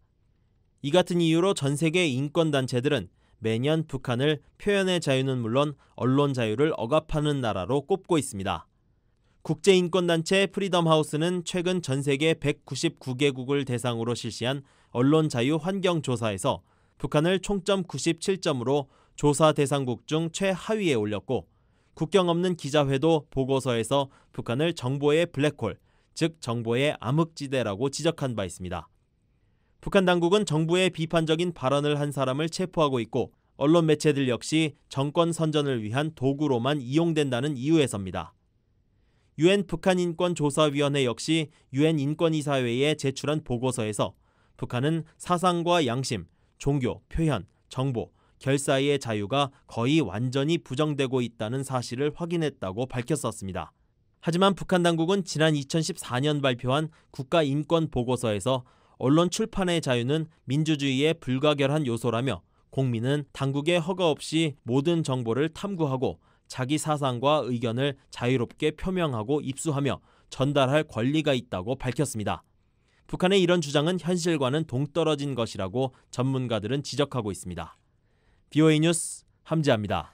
이 같은 이유로 전 세계 인권단체들은 매년 북한을 표현의 자유는 물론 언론 자유를 억압하는 나라로 꼽고 있습니다. 국제인권단체 프리덤하우스는 최근 전 세계 199개국을 대상으로 실시한 언론 자유 환경 조사에서 북한을 총점 97점으로 조사 대상국 중 최하위에 올렸고 국경 없는 기자회도 보고서에서 북한을 정보의 블랙홀, 즉 정보의 암흑지대라고 지적한 바 있습니다. 북한 당국은 정부의 비판적인 발언을 한 사람을 체포하고 있고 언론 매체들 역시 정권 선전을 위한 도구로만 이용된다는 이유에서입니다. 유엔 북한인권조사위원회 역시 유엔 인권이사회에 제출한 보고서에서 북한은 사상과 양심, 종교, 표현, 정보, 결사의 자유가 거의 완전히 부정되고 있다는 사실을 확인했다고 밝혔었습니다. 하지만 북한 당국은 지난 2014년 발표한 국가인권보고서에서 언론 출판의 자유는 민주주의의 불가결한 요소라며 국민은 당국의 허가 없이 모든 정보를 탐구하고 자기 사상과 의견을 자유롭게 표명하고 입수하며 전달할 권리가 있다고 밝혔습니다. 북한의 이런 주장은 현실과는 동떨어진 것이라고 전문가들은 지적하고 있습니다. BOA 뉴스 함지아입니다.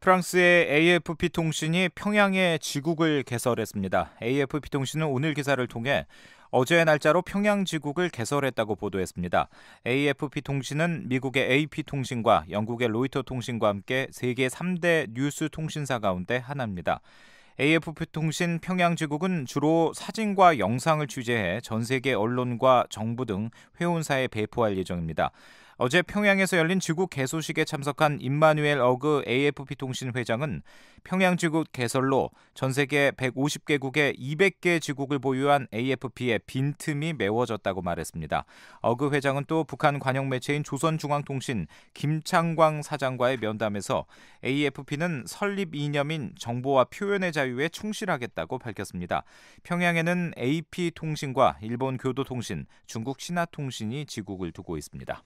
프랑스의 AFP 통신이 평양에 지국을 개설했습니다. AFP 통신은 오늘 기사를 통해 어제 날짜로 평양 지국을 개설했다고 보도했습니다. AFP 통신은 미국의 AP 통신과 영국의 로이터 통신과 함께 세계 3대 뉴스 통신사 가운데 하나입니다. AFP 통신 평양 지국은 주로 사진과 영상을 취재해 전 세계 언론과 정부 등 회원사에 배포할 예정입니다. 어제 평양에서 열린 지구 개소식에 참석한 임마누엘 어그 AFP 통신 회장은 평양 지구 개설로 전 세계 150개국의 200개 지국을 보유한 AFP의 빈틈이 메워졌다고 말했습니다. 어그 회장은 또 북한 관영 매체인 조선중앙통신 김창광 사장과의 면담에서 AFP는 설립 이념인 정보와 표현의 자유에 충실하겠다고 밝혔습니다. 평양에는 AP 통신과 일본 교도통신, 중국 신화통신이 지국을 두고 있습니다.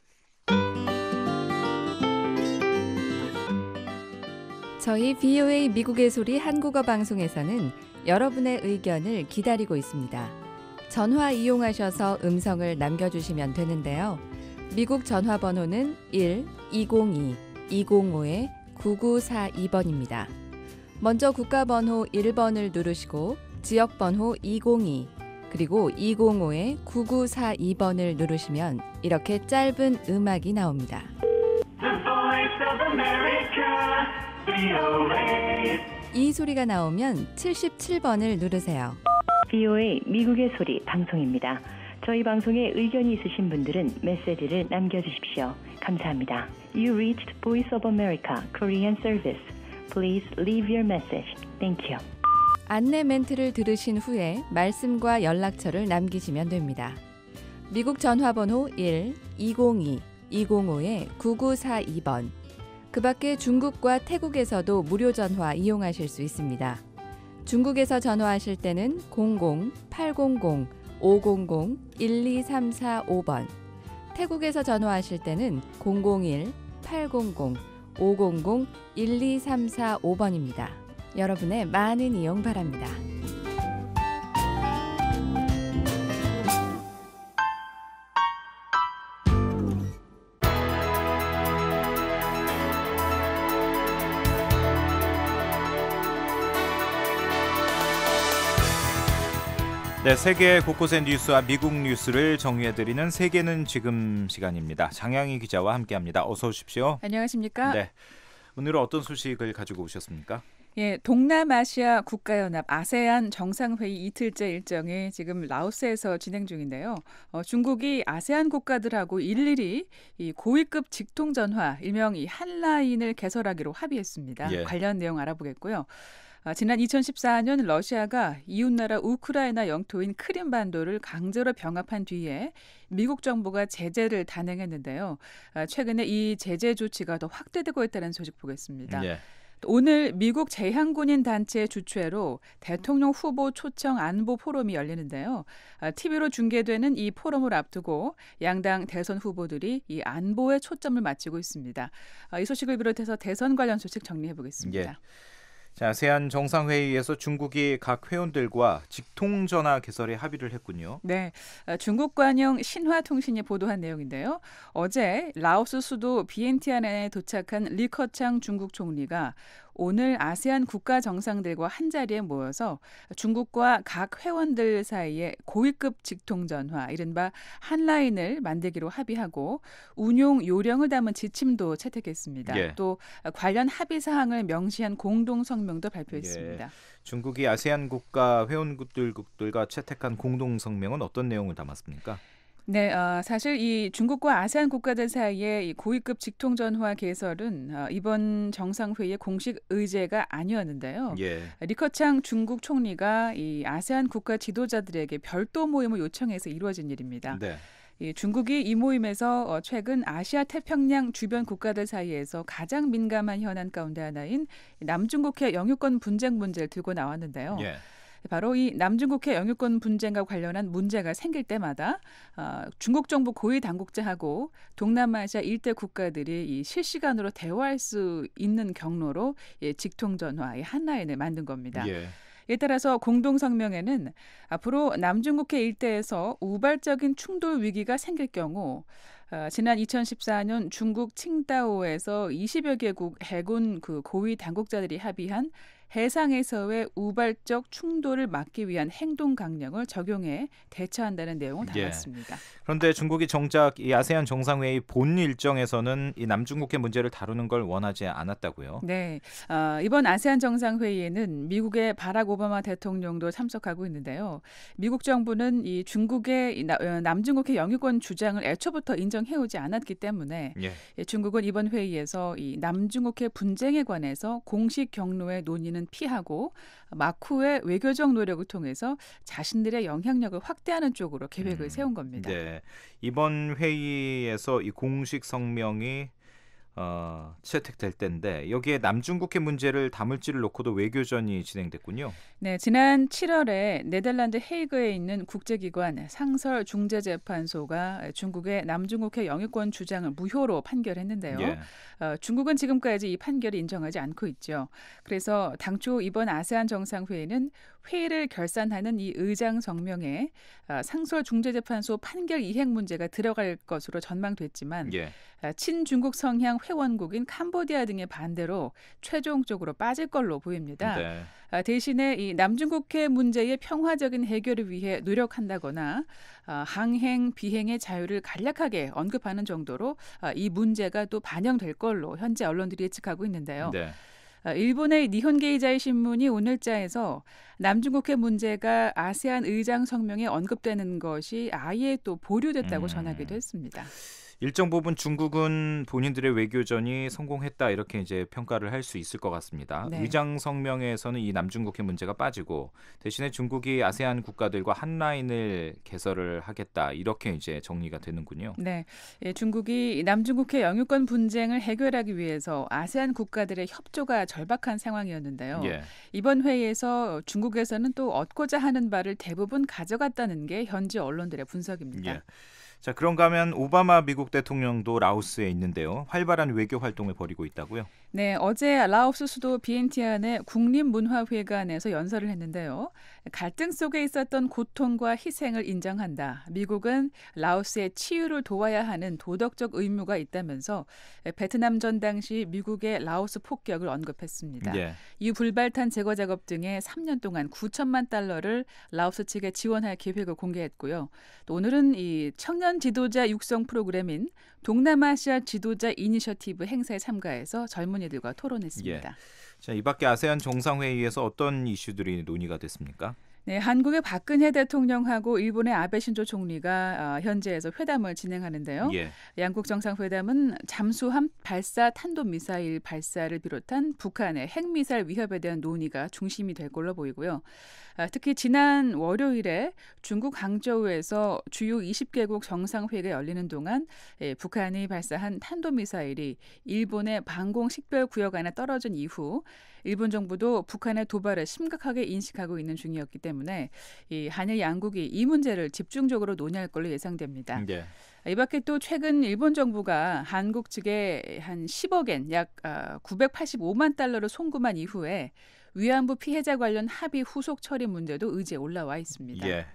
저희 VOA 미국의 소리 한국어 방송에서는 여러분의 의견을 기다리고 있습니다. 전화 이용하셔서 음성을 남겨주시면 되는데요. 미국 전화 번호는 1-202-205-9942번입니다. 먼저 국가 번호 1번을 누르시고 지역 번호 202 그리고 205-9942번을 누르시면 이렇게 짧은 음악이 나옵니다. 이 소리가 나오면 77번을 누르세요. VOA 미국의 소리 방송입니다. 저희 방송에 의견이 있으신 분들은 메시지를 남겨주십시오. 감사합니다. You reached Voice of America Korean Service. Please leave your message. Thank you. 안내 멘트를 들으신 후에 말씀과 연락처를 남기시면 됩니다. 미국 전화번호 1-202-205-9942번. 그 밖에 중국과 태국에서도 무료 전화 이용하실 수 있습니다. 중국에서 전화하실 때는 00-800-500-12345번. 태국에서 전화하실 때는 001-800-500-12345번입니다. 여러분의 많은 이용 바랍니다. 네, 세계 곳곳의 뉴스와 미국 뉴스를 정리해드리는 세계는 지금 시간입니다. 장양희 기자와 함께합니다. 어서 오십시오. 안녕하십니까? 네. 오늘은 어떤 소식을 가지고 오셨습니까? 예, 동남아시아 국가연합 아세안 정상회의 이틀째 일정이 지금 라오스에서 진행 중인데요. 어, 중국이 아세안 국가들하고 일일이 이 고위급 직통 전화 일명 이 한라인을 개설하기로 합의했습니다. 예. 관련 내용 알아보겠고요. 아, 지난 2014년 러시아가 이웃나라 우크라이나 영토인 크림반도를 강제로 병합한 뒤에 미국 정부가 제재를 단행했는데요. 아, 최근에 이 제재 조치가 더 확대되고 있다는 소식 보겠습니다. 예. 오늘 미국 재향군인 단체의 주최로 대통령 후보 초청 안보 포럼이 열리는데요. TV로 아, 중계되는 이 포럼을 앞두고 양당 대선 후보들이 이 안보에 초점을 맞추고 있습니다. 이 소식을 비롯해서 대선 관련 소식 정리해 보겠습니다. 예. 자, 세안 정상회의에서 중국이 각 회원들과 직통 전화 개설에 합의를 했군요. 네, 아, 중국 관영 신화통신이 보도한 내용인데요. 어제 라오스 수도 비엔티안에 도착한 리커창 중국 총리가 오늘 아세안 국가 정상들과 한 자리에 모여서 중국과 각 회원들 사이에 고위급 직통 전화, 이른바 한라인을 만들기로 합의하고 운용 요령을 담은 지침도 채택했습니다. 예. 또 관련 합의 사항을 명시한 공동 성명도 발표했습니다. 예. 중국이 아세안 국가 회원국들과 채택한 공동 성명은 어떤 내용을 담았습니까? 네, 어, 사실 이 중국과 아세안 국가들 사이의 이 고위급 직통 전화 개설은 어, 이번 정상회의의 공식 의제가 아니었는데요. 예. 리커창 중국 총리가 이 아세안 국가 지도자들에게 별도 모임을 요청해서 이루어진 일입니다. 네. 이 중국이 이 모임에서 어, 최근 아시아 태평양 주변 국가들 사이에서 가장 민감한 현안 가운데 하나인 남중국해 영유권 분쟁 문제를 들고 나왔는데요. 예. 바로 이 남중국해 영유권 분쟁과 관련한 문제가 생길 때마다 어, 중국 정부 고위 당국자하고 동남아시아 일대 국가들이 이 실시간으로 대화할 수 있는 경로로 예, 직통 전화의 한라인을 만든 겁니다. 예. 이에 따라서 공동성명에는 앞으로 남중국해 일대에서 우발적인 충돌 위기가 생길 경우 어, 지난 2014년 중국 칭다오에서 20여 개국 해군 그 고위 당국자들이 합의한 해상에서의 우발적 충돌을 막기 위한 행동 강령을 적용해 대처한다는 내용을 예. 담았습니다. 예. 그런데 중국이 정작 이 아세안 정상회의 본 일정에서는 이 남중국해 문제를 다루는 걸 원하지 않았다고요. 네, 어, 이번 아세안 정상회의에는 미국의 바락 오바마 대통령도 참석하고 있는데요. 미국 정부는 이 중국의 어, 남중국해 영유권 주장을 애초부터 인정해오지 않았기 때문에 예. 예 중국은 이번 회의에서 이 남중국해 분쟁에 관해서 공식 경로의 논의는 경우는 피하고 마쿠의 외교적 노력을 통해서 자신들의 영향력을 확대하는 쪽으로 계획을 음, 세운 겁니다. 네. 이번 회의에서 이 공식 성명이 어, 채택될 텐데 여기에 남중국해 문제를 담을지를 놓고도 외교전이 진행됐군요. 네, 지난 7월에 네덜란드 헤이그에 있는 국제기관 상설 중재재판소가 중국의 남중국해 영유권 주장을 무효로 판결했는데요. 예. 어, 중국은 지금까지 이 판결을 인정하지 않고 있죠. 그래서 당초 이번 아세안 정상회의는 회의를 결산하는 이 의장 정명에 아, 상설 중재재판소 판결 이행 문제가 들어갈 것으로 전망됐지만 예. 아, 친중국 성향 회원국인 캄보디아 등의 반대로 최종적으로 빠질 걸로 보입니다. 네. 아, 대신에 이 남중국해 문제의 평화적인 해결을 위해 노력한다거나 항행 비행의 자유를 간략하게 언급하는 정도로 이 문제가 또 반영될 걸로 현재 언론들이 예측하고 있는데요. 네. 어, 일본의 니혼 게이자의 신문이 오늘자에서 남중국해 문제가 아세안 의장 성명에 언급되는 것이 아예 또 보류됐다고 음. 전하기도 했습니다. 일정 부분 중국은 본인들의 외교전이 성공했다 이렇게 이제 평가를 할 수 있을 것 같습니다. 네. 위장 성명에서는 이 남중국해 문제가 빠지고 대신에 중국이 아세안 국가들과 한 라인을 개설을 하겠다 이렇게 이제 정리가 되는군요. 네, 예, 중국이 남중국해 영유권 분쟁을 해결하기 위해서 아세안 국가들의 협조가 절박한 상황이었는데요. 예. 이번 회의에서 중국에서는 또 얻고자 하는 바를 대부분 가져갔다는 게 현지 언론들의 분석입니다. 예. 자, 그런가 하면 오바마 미국 대통령도 라오스에 있는데요. 활발한 외교 활동을 벌이고 있다고요. 네, 어제 라오스 수도 비엔티안의 국립문화회관에서 연설을 했는데요. 갈등 속에 있었던 고통과 희생을 인정한다. 미국은 라오스의 치유를 도와야 하는 도덕적 의무가 있다면서 베트남 전 당시 미국의 라오스 폭격을 언급했습니다. 예. 이 불발탄 제거 작업 등에 3년 동안 9천만 달러를 라오스 측에 지원할 계획을 공개했고요. 또 오늘은 이 청년 지도자 육성 프로그램인 동남아시아 지도자 이니셔티브 행사에 참가해서 젊은이들과 토론했습니다. 예. 자, 이밖에 아세안 정상회의에서 어떤 이슈들이 논의가 됐습니까? 네, 한국의 박근혜 대통령하고 일본의 아베 신조 총리가 어, 현재에서 회담을 진행하는데요. 예. 양국 정상회담은 잠수함 발사 탄도 미사일 발사를 비롯한 북한의 핵미사일 위협에 대한 논의가 중심이 될 걸로 보이고요. 아, 특히 지난 월요일에 중국 강저우에서 주요 20개국 정상회의가 열리는 동안 예, 북한이 발사한 탄도 미사일이 일본의 방공 식별 구역 안에 떨어진 이후 일본 정부도 북한의 도발을 심각하게 인식하고 있는 중이었기 때문에 이 한일 양국이 이 문제를 집중적으로 논의할 걸로 예상됩니다. 네. 이 밖에 또 최근 일본 정부가 한국 측에 한 10억엔 약 985만 어, 달러를 송금한 이후에 위안부 피해자 관련 합의 후속 처리 문제도 의제에 올라와 있습니다. 예.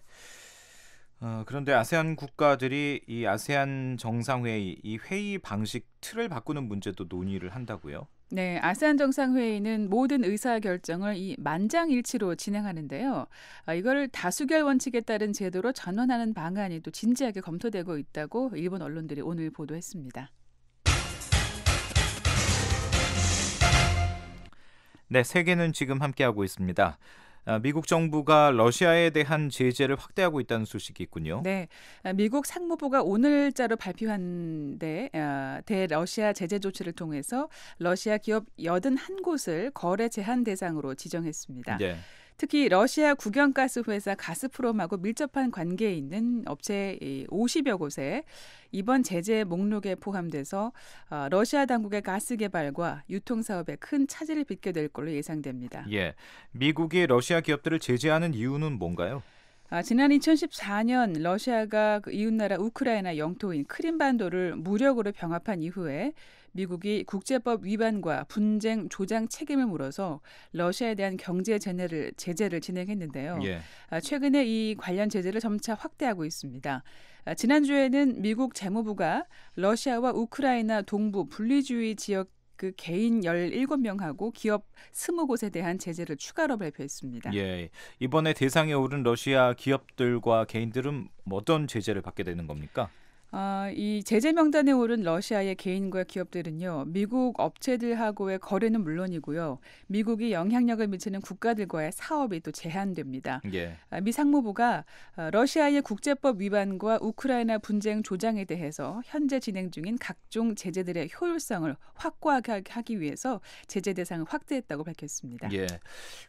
어, 그런데 아세안 국가들이 이 아세안 정상회의 이 회의 방식 틀을 바꾸는 문제도 논의를 한다고요? 네, 아세안 정상회의는 모든 의사 결정을 이 만장일치로 진행하는데요. 아, 이거를 다수결 원칙에 따른 제도로 전환하는 방안이 또 진지하게 검토되고 있다고 일본 언론들이 오늘 보도했습니다. 네, 세계는 지금 함께하고 있습니다. 아, 미국 정부가 러시아에 대한 제재를 확대하고 있다는 소식이 있군요. 네, 아, 미국 상무부가 오늘자로 발표한데 아, 대러시아 제재 조치를 통해서 러시아 기업 81곳을 거래 제한 대상으로 지정했습니다. 네. 특히 러시아 국영가스 회사 가스프롬하고 밀접한 관계에 있는 업체 50여 곳에 이번 제재 목록에 포함돼서 어, 러시아 당국의 가스 개발과 유통 사업에 큰 차질을 빚게 될 걸로 예상됩니다. 예, 미국이 러시아 기업들을 제재하는 이유는 뭔가요? 아, 지난 2014년 러시아가 그 이웃나라 우크라이나 영토인 크림반도를 무력으로 병합한 이후에 미국이 국제법 위반과 분쟁 조장 책임을 물어서 러시아에 대한 경제 제재를 제재를 진행했는데요. 예. 아, 최근에 이 관련 제재를 점차 확대하고 있습니다. 아, 지난주에는 미국 재무부가 러시아와 우크라이나 동부 분리주의 지역 그 개인 17명하고 기업 20곳에 대한 제재를 추가로 발표했습니다. 예. 이번에 대상에 오른 러시아 기업들과 개인들은 어떤 제재를 받게 되는 겁니까? 아, 이 제재 명단에 오른 러시아의 개인과 기업들은요, 미국 업체들하고의 거래는 물론이고요, 미국이 영향력을 미치는 국가들과의 사업이 또 제한됩니다. 예. 아, 미 상무부가 어, 러시아의 국제법 위반과 우크라이나 분쟁 조장에 대해서 현재 진행 중인 각종 제재들의 효율성을 확고하게 하기 위해서 제재 대상을 확대했다고 밝혔습니다. 예.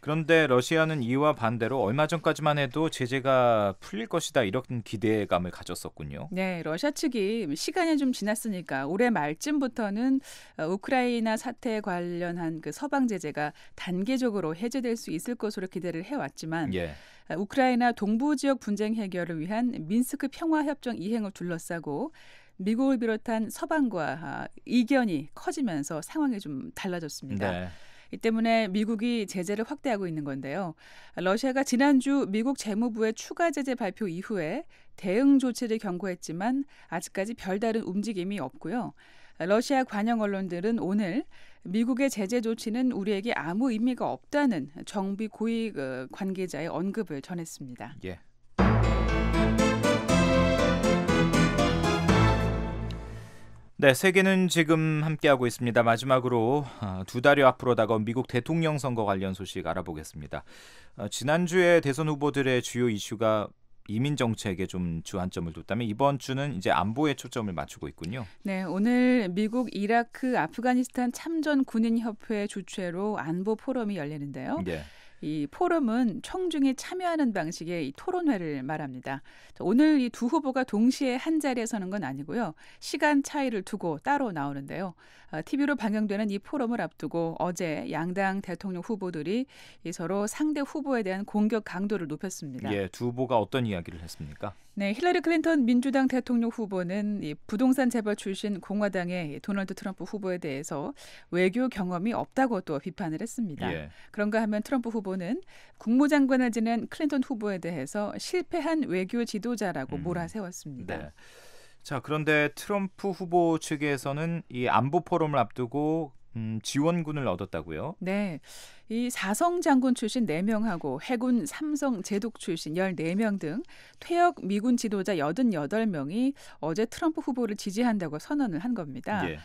그런데 러시아는 이와 반대로 얼마 전까지만 해도 제재가 풀릴 것이다 이런 기대감을 가졌었군요. 네, 러시아 러 측이 시간이 좀 지났으니까 올해 말쯤부터는 어, 우크라이나 사태에 관련한 그 서방 제재가 단계적으로 해제될 수 있을 것으로 기대를 해왔지만 예. 어, 우크라이나 동부 지역 분쟁 해결을 위한 민스크 평화 협정 이행을 둘러싸고 미국을 비롯한 서방과 아, 이견이 커지면서 상황이 좀 달라졌습니다. 네. 이 때문에 미국이 제재를 확대하고 있는 건데요. 러시아가 지난주 미국 재무부의 추가 제재 발표 이후에 대응 조치를 경고했지만 아직까지 별다른 움직임이 없고요. 러시아 관영 언론들은 오늘 미국의 제재 조치는 우리에게 아무 의미가 없다는 정비 고위 어, 관계자의 언급을 전했습니다. 예. 네, 세계는 지금 함께하고 있습니다. 마지막으로 어, 두 달여 앞으로 다가온 미국 대통령 선거 관련 소식 알아보겠습니다. 어, 지난주에 대선 후보들의 주요 이슈가 이민 정책에 좀 주안점을 뒀다면 이번 주는 이제 안보에 초점을 맞추고 있군요. 네, 오늘 미국 이라크 아프가니스탄 참전 군인 협회 주최로 안보 포럼이 열리는데요. 예. 이 포럼은 청중이 참여하는 방식의 이 토론회를 말합니다. 오늘 이 두 후보가 동시에 한 자리에 서는 건 아니고요. 시간 차이를 두고 따로 나오는데요. TV로 아, 방영되는 이 포럼을 앞두고 어제 양당 대통령 후보들이 서로 상대 후보에 대한 공격 강도를 높였습니다. 예, 두 후보가 어떤 이야기를 했습니까? 네, 힐러리 클린턴 민주당 대통령 후보는 이 부동산 재벌 출신 공화당의 도널드 트럼프 후보에 대해서 외교 경험이 없다고 또 비판을 했습니다. 예. 그런가 하면 트럼프 후보 후보는 국무장관을 지낸 클린턴 후보에 대해서 실패한 외교 지도자라고 음. 몰아세웠습니다. 네. 자 그런데 트럼프 후보 측에서는 이 안보 포럼을 앞두고 음, 지원군을 얻었다고요? 네. 이 사성 장군 출신 4명하고 해군 삼성 제독 출신 14명 등 퇴역 미군 지도자 88명이 어제 트럼프 후보를 지지한다고 선언을 한 겁니다. 예.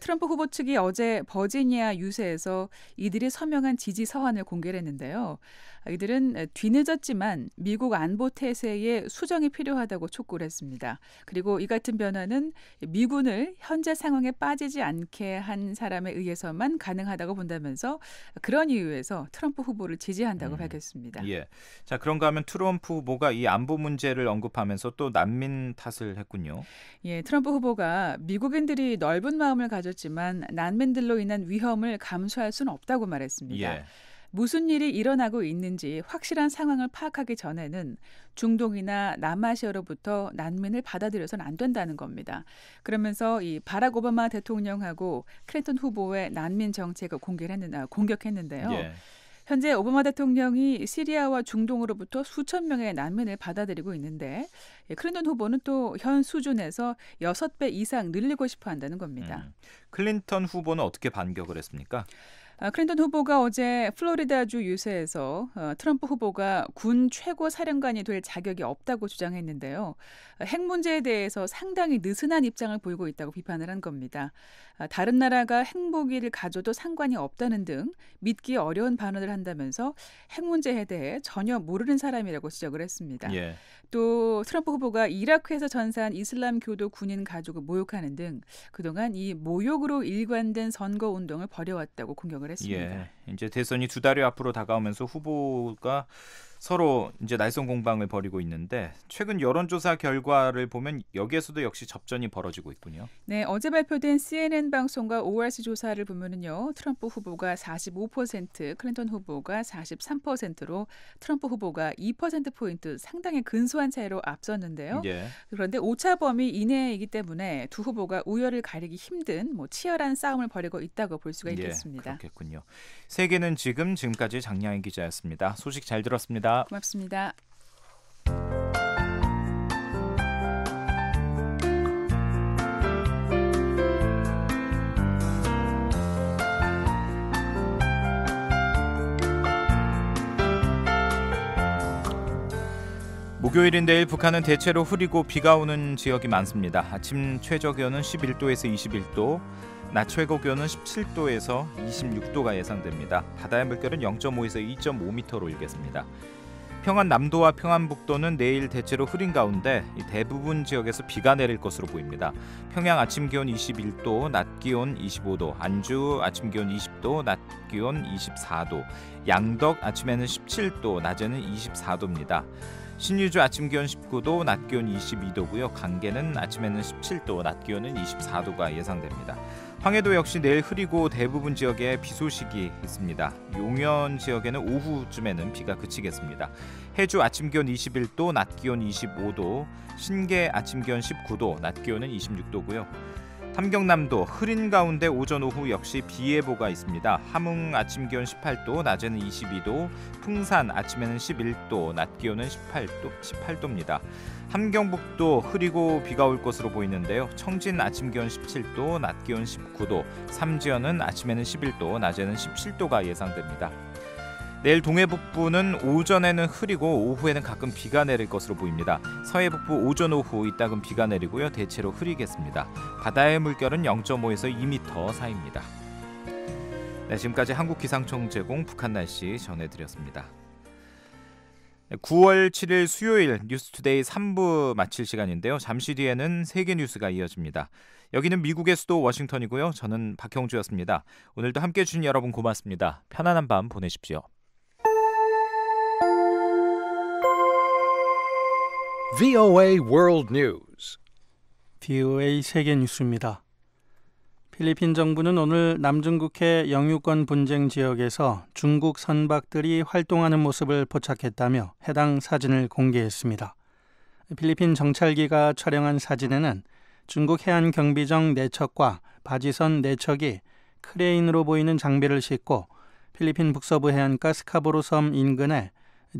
트럼프 후보 측이 어제 버지니아 유세에서 이들이 서명한 지지 서한을 공개했는데요. 이들은 뒤늦었지만 미국 안보 태세의 수정이 필요하다고 촉구를 했습니다. 그리고 이 같은 변화는 미군을 현재 상황에 빠지지 않게 한 사람에 의해서만 가능하다고 본다면서 그런 이유에서 트럼프 후보를 지지한다고 음. 밝혔습니다. 예. 자, 그런가 하면 트럼프 후보가 이 안보 문제를 언급하면서 또 난민 탓을 했군요. 예, 트럼프 후보가 미국인들이 넓은 마음을 가졌지만 난민들로 인한 위험을 감수할 수는 없다고 말했습니다. 예. 무슨 일이 일어나고 있는지 확실한 상황을 파악하기 전에는 중동이나 남아시아로부터 난민을 받아들여서는 안 된다는 겁니다. 그러면서 이 바락 오바마 대통령하고 클린턴 후보의 난민 정책을 공개 했는, 아, 공격했는데요. 예. 현재 오바마 대통령이 시리아와 중동으로부터 수천 명의 난민을 받아들이고 있는데 예, 클린턴 후보는 또 현 수준에서 6배 이상 늘리고 싶어 한다는 겁니다. 음. 클린턴 후보는 어떻게 반격을 했습니까? 아, 클린턴 후보가 어제 플로리다주 유세에서 어, 트럼프 후보가 군 최고 사령관이 될 자격이 없다고 주장했는데요. 핵 문제에 대해서 상당히 느슨한 입장을 보이고 있다고 비판을 한 겁니다. 아, 다른 나라가 핵무기를 가져도 상관이 없다는 등 믿기 어려운 반응을 한다면서 핵 문제에 대해 전혀 모르는 사람이라고 지적을 했습니다. 예. 또 트럼프 후보가 이라크에서 전사한 이슬람 교도 군인 가족을 모욕하는 등 그동안 이 모욕으로 일관된 선거 운동을 벌여왔다고 공격을 했습니다. 했습니다. 예, 이제 대선이 두 달여 앞으로 다가오면서 후보가 서로 이제 날선 공방을 벌이고 있는데 최근 여론조사 결과를 보면 여기에서도 역시 접전이 벌어지고 있군요. 네, 어제 발표된 CNN 방송과 ORC 조사를 보면은요. 트럼프 후보가 45%, 클린턴 후보가 43%로 트럼프 후보가 2% 포인트 상당히 근소한 차이로 앞섰는데요. 예. 그런데 오차 범위 이내이기 때문에 두 후보가 우열을 가리기 힘든 뭐 치열한 싸움을 벌이고 있다고 볼 수가 예, 있겠습니다. 예, 그렇겠군요. 세계는 지금 지금까지 장량희 기자였습니다. 소식 잘 들었습니다. 고맙습니다. 목요일인 데일 북한은 대체로 흐리고 비가 오는 지역이 많습니다. 아침 최저 기온은 11도에서 21도, 낮 최고 기온은 17도에서 26도가 예상됩니다. 바다의 물결은 0.5에서 2.5m로 일겠습니다. 평안남도와 평안북도는 내일 대체로 흐린 가운데 대부분 지역에서 비가 내릴 것으로 보입니다. 평양 아침 기온 21도, 낮 기온 25도, 안주 아침 기온 20도, 낮 기온 24도, 양덕 아침에는 17도, 낮에는 24도입니다. 신유주 아침 기온 19도, 낮 기온 22도고요. 강계는 아침에는 17도, 낮 기온은 24도가 예상됩니다. 황해도 역시 내일 흐리고 대부분 지역에 비 소식이 있습니다. 용현 지역에는 오후쯤에는 비가 그치겠습니다. 해주 아침 기온 21도, 낮 기온 25도, 신계 아침 기온 19도, 낮 기온은 26도고요. 함경남도 흐린 가운데 오전 오후 역시 비 예보가 있습니다. 함흥 아침 기온 18도, 낮에는 22도, 풍산 아침에는 11도, 낮 기온은 18도, 18도입니다. 함경북도 흐리고 비가 올 것으로 보이는데요. 청진 아침 기온 17도, 낮 기온 19도, 삼지연은 아침에는 11도, 낮에는 17도가 예상됩니다. 내일 동해 북부는 오전에는 흐리고 오후에는 가끔 비가 내릴 것으로 보입니다. 서해 북부 오전 오후 이따금 비가 내리고요. 대체로 흐리겠습니다. 바다의 물결은 0.5에서 2m 사이입니다. 네, 지금까지 한국기상청 제공 북한 날씨 전해드렸습니다. 9월 7일 수요일 뉴스투데이 3부 마칠 시간인데요. 잠시 뒤에는 세계 뉴스가 이어집니다. 여기는 미국의 수도 워싱턴이고요. 저는 박형주였습니다. 오늘도 함께해 주신 여러분 고맙습니다. 편안한 밤 보내십시오. VOA World News. VOA 세계 뉴스입니다. 필리핀 정부는 오늘 남중국해 영유권 분쟁 지역에서 중국 선박들이 활동하는 모습을 포착했다며 해당 사진을 공개했습니다. 필리핀 정찰기가 촬영한 사진에는 중국 해안 경비정 내척과 바지선 내척이 크레인으로 보이는 장비를 싣고 필리핀 북서부 해안가 스카보로 섬 인근에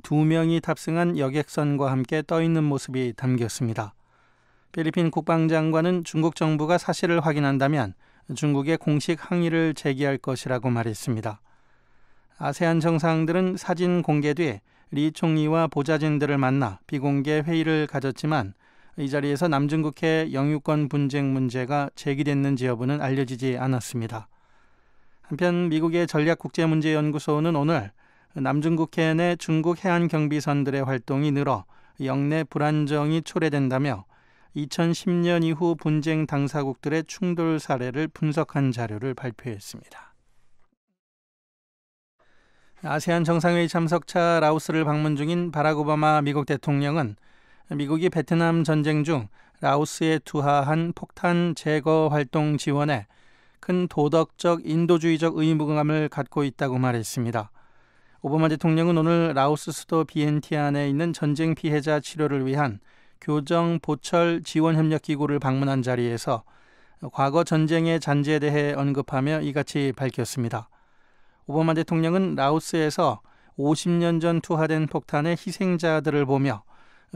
두 명이 탑승한 여객선과 함께 떠 있는 모습이 담겼습니다. 필리핀 국방장관은 중국 정부가 사실을 확인한다면 중국에 공식 항의를 제기할 것이라고 말했습니다. 아세안 정상들은 사진 공개 뒤에 리 총리와 보좌진들을 만나 비공개 회의를 가졌지만 이 자리에서 남중국해 영유권 분쟁 문제가 제기됐는지 여부는 알려지지 않았습니다. 한편 미국의 전략국제문제연구소는 오늘 남중국해내 중국 해안 경비선들의 활동이 늘어 영내 불안정이 초래된다며 2010년 이후 분쟁 당사국들의 충돌 사례를 분석한 자료를 발표했습니다. 아세안 정상회의 참석차 라오스를 방문 중인 바락 오바마 미국 대통령은 미국이 베트남 전쟁 중 라오스에 투하한 폭탄 제거 활동 지원에 큰 도덕적 인도주의적 의무감을 갖고 있다고 말했습니다. 오바마 대통령은 오늘 라오스 수도 비엔티안에 있는 전쟁 피해자 치료를 위한 교정 보철 지원 협력 기구를 방문한 자리에서 과거 전쟁의 잔재에 대해 언급하며 이같이 밝혔습니다. 오바마 대통령은 라오스에서 50년 전 투하된 폭탄의 희생자들을 보며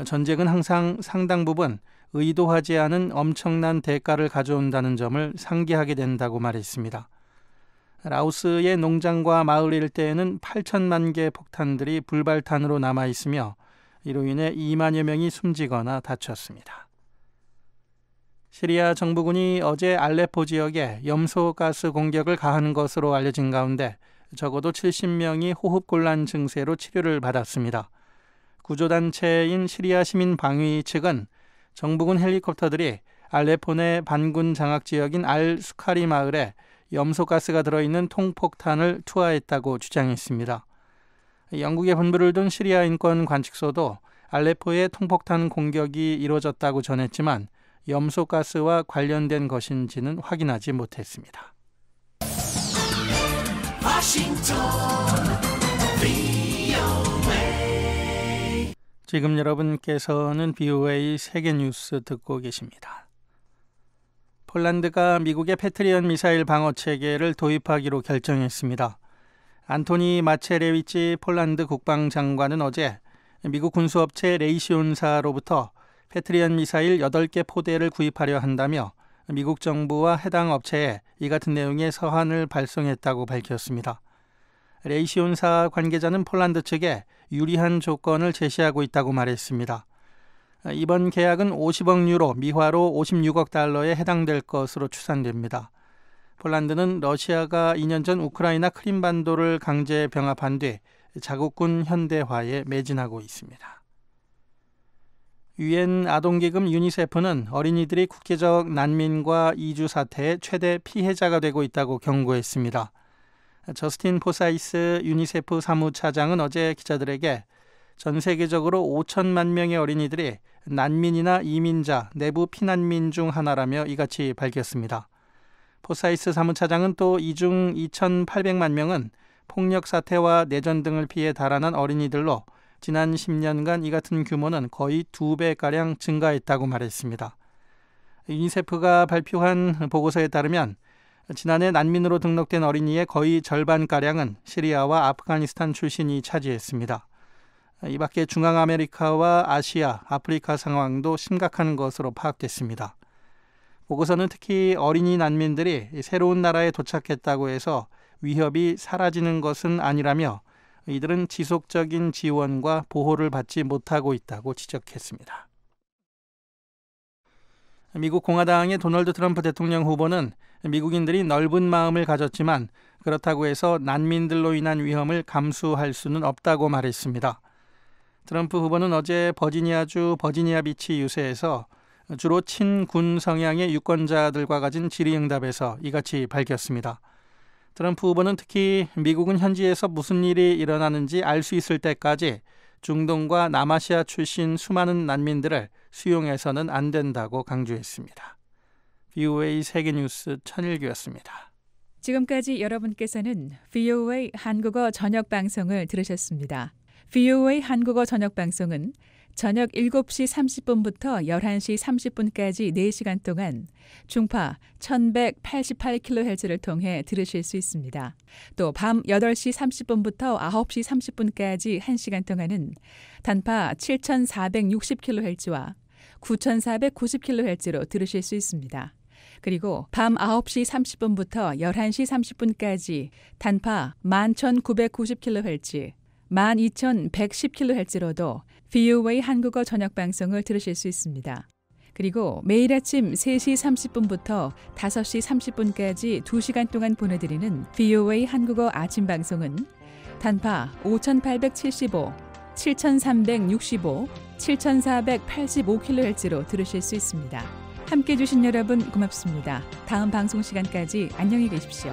전쟁은 항상 상당 부분 의도하지 않은 엄청난 대가를 가져온다는 점을 상기하게 된다고 말했습니다. 라오스의 농장과 마을 일대에는 8천만 개 폭탄들이 불발탄으로 남아 있으며 이로 인해 2만여 명이 숨지거나 다쳤습니다. 시리아 정부군이 어제 알레포 지역에 염소가스 공격을 가한 것으로 알려진 가운데 적어도 70명이 호흡곤란 증세로 치료를 받았습니다. 구조단체인 시리아 시민 방위 측은 정부군 헬리콥터들이 알레포 내 반군 장악 지역인 알 수카리 마을에 염소가스가 들어있는 통폭탄을 투하했다고 주장했습니다. 영국에 본부를 둔 시리아 인권 관측소도 알레포의 통폭탄 공격이 이뤄졌다고 전했지만 염소가스와 관련된 것인지는 확인하지 못했습니다. 지금 여러분께서는 BOA 세계 뉴스 듣고 계십니다. 폴란드가 미국의 패트리언 미사일 방어 체계를 도입하기로 결정했습니다. 안토니 마체레위치 폴란드 국방장관은 어제 미국 군수업체 레이시온사로부터 패트리언 미사일 8개 포대를 구입하려 한다며 미국 정부와 해당 업체에 이 같은 내용의 서한을 발송했다고 밝혔습니다. 레이시온사 관계자는 폴란드 측에 유리한 조건을 제시하고 있다고 말했습니다. 아, 이번 계약은 50억 유로, 미화로 56억 달러에 해당될 것으로 추산됩니다. 폴란드는 러시아가 2년 전 우크라이나 크림반도를 강제 병합한 뒤 자국군 현대화에 매진하고 있습니다. 유엔 아동기금 유니세프는 어린이들이 국제적 난민과 이주 사태의 최대 피해자가 되고 있다고 경고했습니다. 저스틴 포사이스 유니세프 사무차장은 어제 기자들에게 전 세계적으로 5천만 명의 어린이들이 난민이나 이민자, 내부 피난민 중 하나라며 이같이 밝혔습니다. 포사이스 사무차장은 또 이 중 2,800만 명은 폭력 사태와 내전 등을 피해 달아난 어린이들로 지난 10년간 이 같은 규모는 거의 두 배가량 증가했다고 말했습니다. 유니세프가 발표한 보고서에 따르면 지난해 난민으로 등록된 어린이의 거의 절반가량은 시리아와 아프가니스탄 출신이 차지했습니다. 이 밖에 중앙아메리카와 아시아, 아프리카 상황도 심각한 것으로 파악됐습니다. 보고서는 특히 어린이 난민들이 새로운 나라에 도착했다고 해서 위협이 사라지는 것은 아니라며 이들은 지속적인 지원과 보호를 받지 못하고 있다고 지적했습니다. 미국 공화당의 도널드 트럼프 대통령 후보는 미국인들이 넓은 마음을 가졌지만 그렇다고 해서 난민들로 인한 위험을 감수할 수는 없다고 말했습니다. 트럼프 후보는 어제 버지니아주 버지니아 비치 유세에서 주로 친군 성향의 유권자들과 가진 질의응답에서 이같이 밝혔습니다. 트럼프 후보는 특히 미국은 현지에서 무슨 일이 일어나는지 알 수 있을 때까지 중동과 남아시아 출신 수많은 난민들을 수용해서는 안 된다고 강조했습니다. VOA 세계뉴스 천일규였습니다. 지금까지 여러분께서는 VOA 한국어 저녁 방송을 들으셨습니다. VOA 한국어 저녁 방송은 저녁 7시 30분부터 11시 30분까지 4시간 동안 중파 1188kHz를 통해 들으실 수 있습니다. 또 밤 8시 30분부터 9시 30분까지 1시간 동안은 단파 7460kHz와 9490kHz로 들으실 수 있습니다. 그리고 밤 9시 30분부터 11시 30분까지 단파 11990kHz, 12,110kHz로도 VOA 한국어 저녁 방송을 들으실 수 있습니다. 그리고 매일 아침 3시 30분부터 5시 30분까지 2시간 동안 보내드리는 VOA 한국어 아침 방송은 단파 5,875, 7,365, 7,485kHz로 들으실 수 있습니다. 함께 해주신 여러분 고맙습니다. 다음 방송 시간까지 안녕히 계십시오.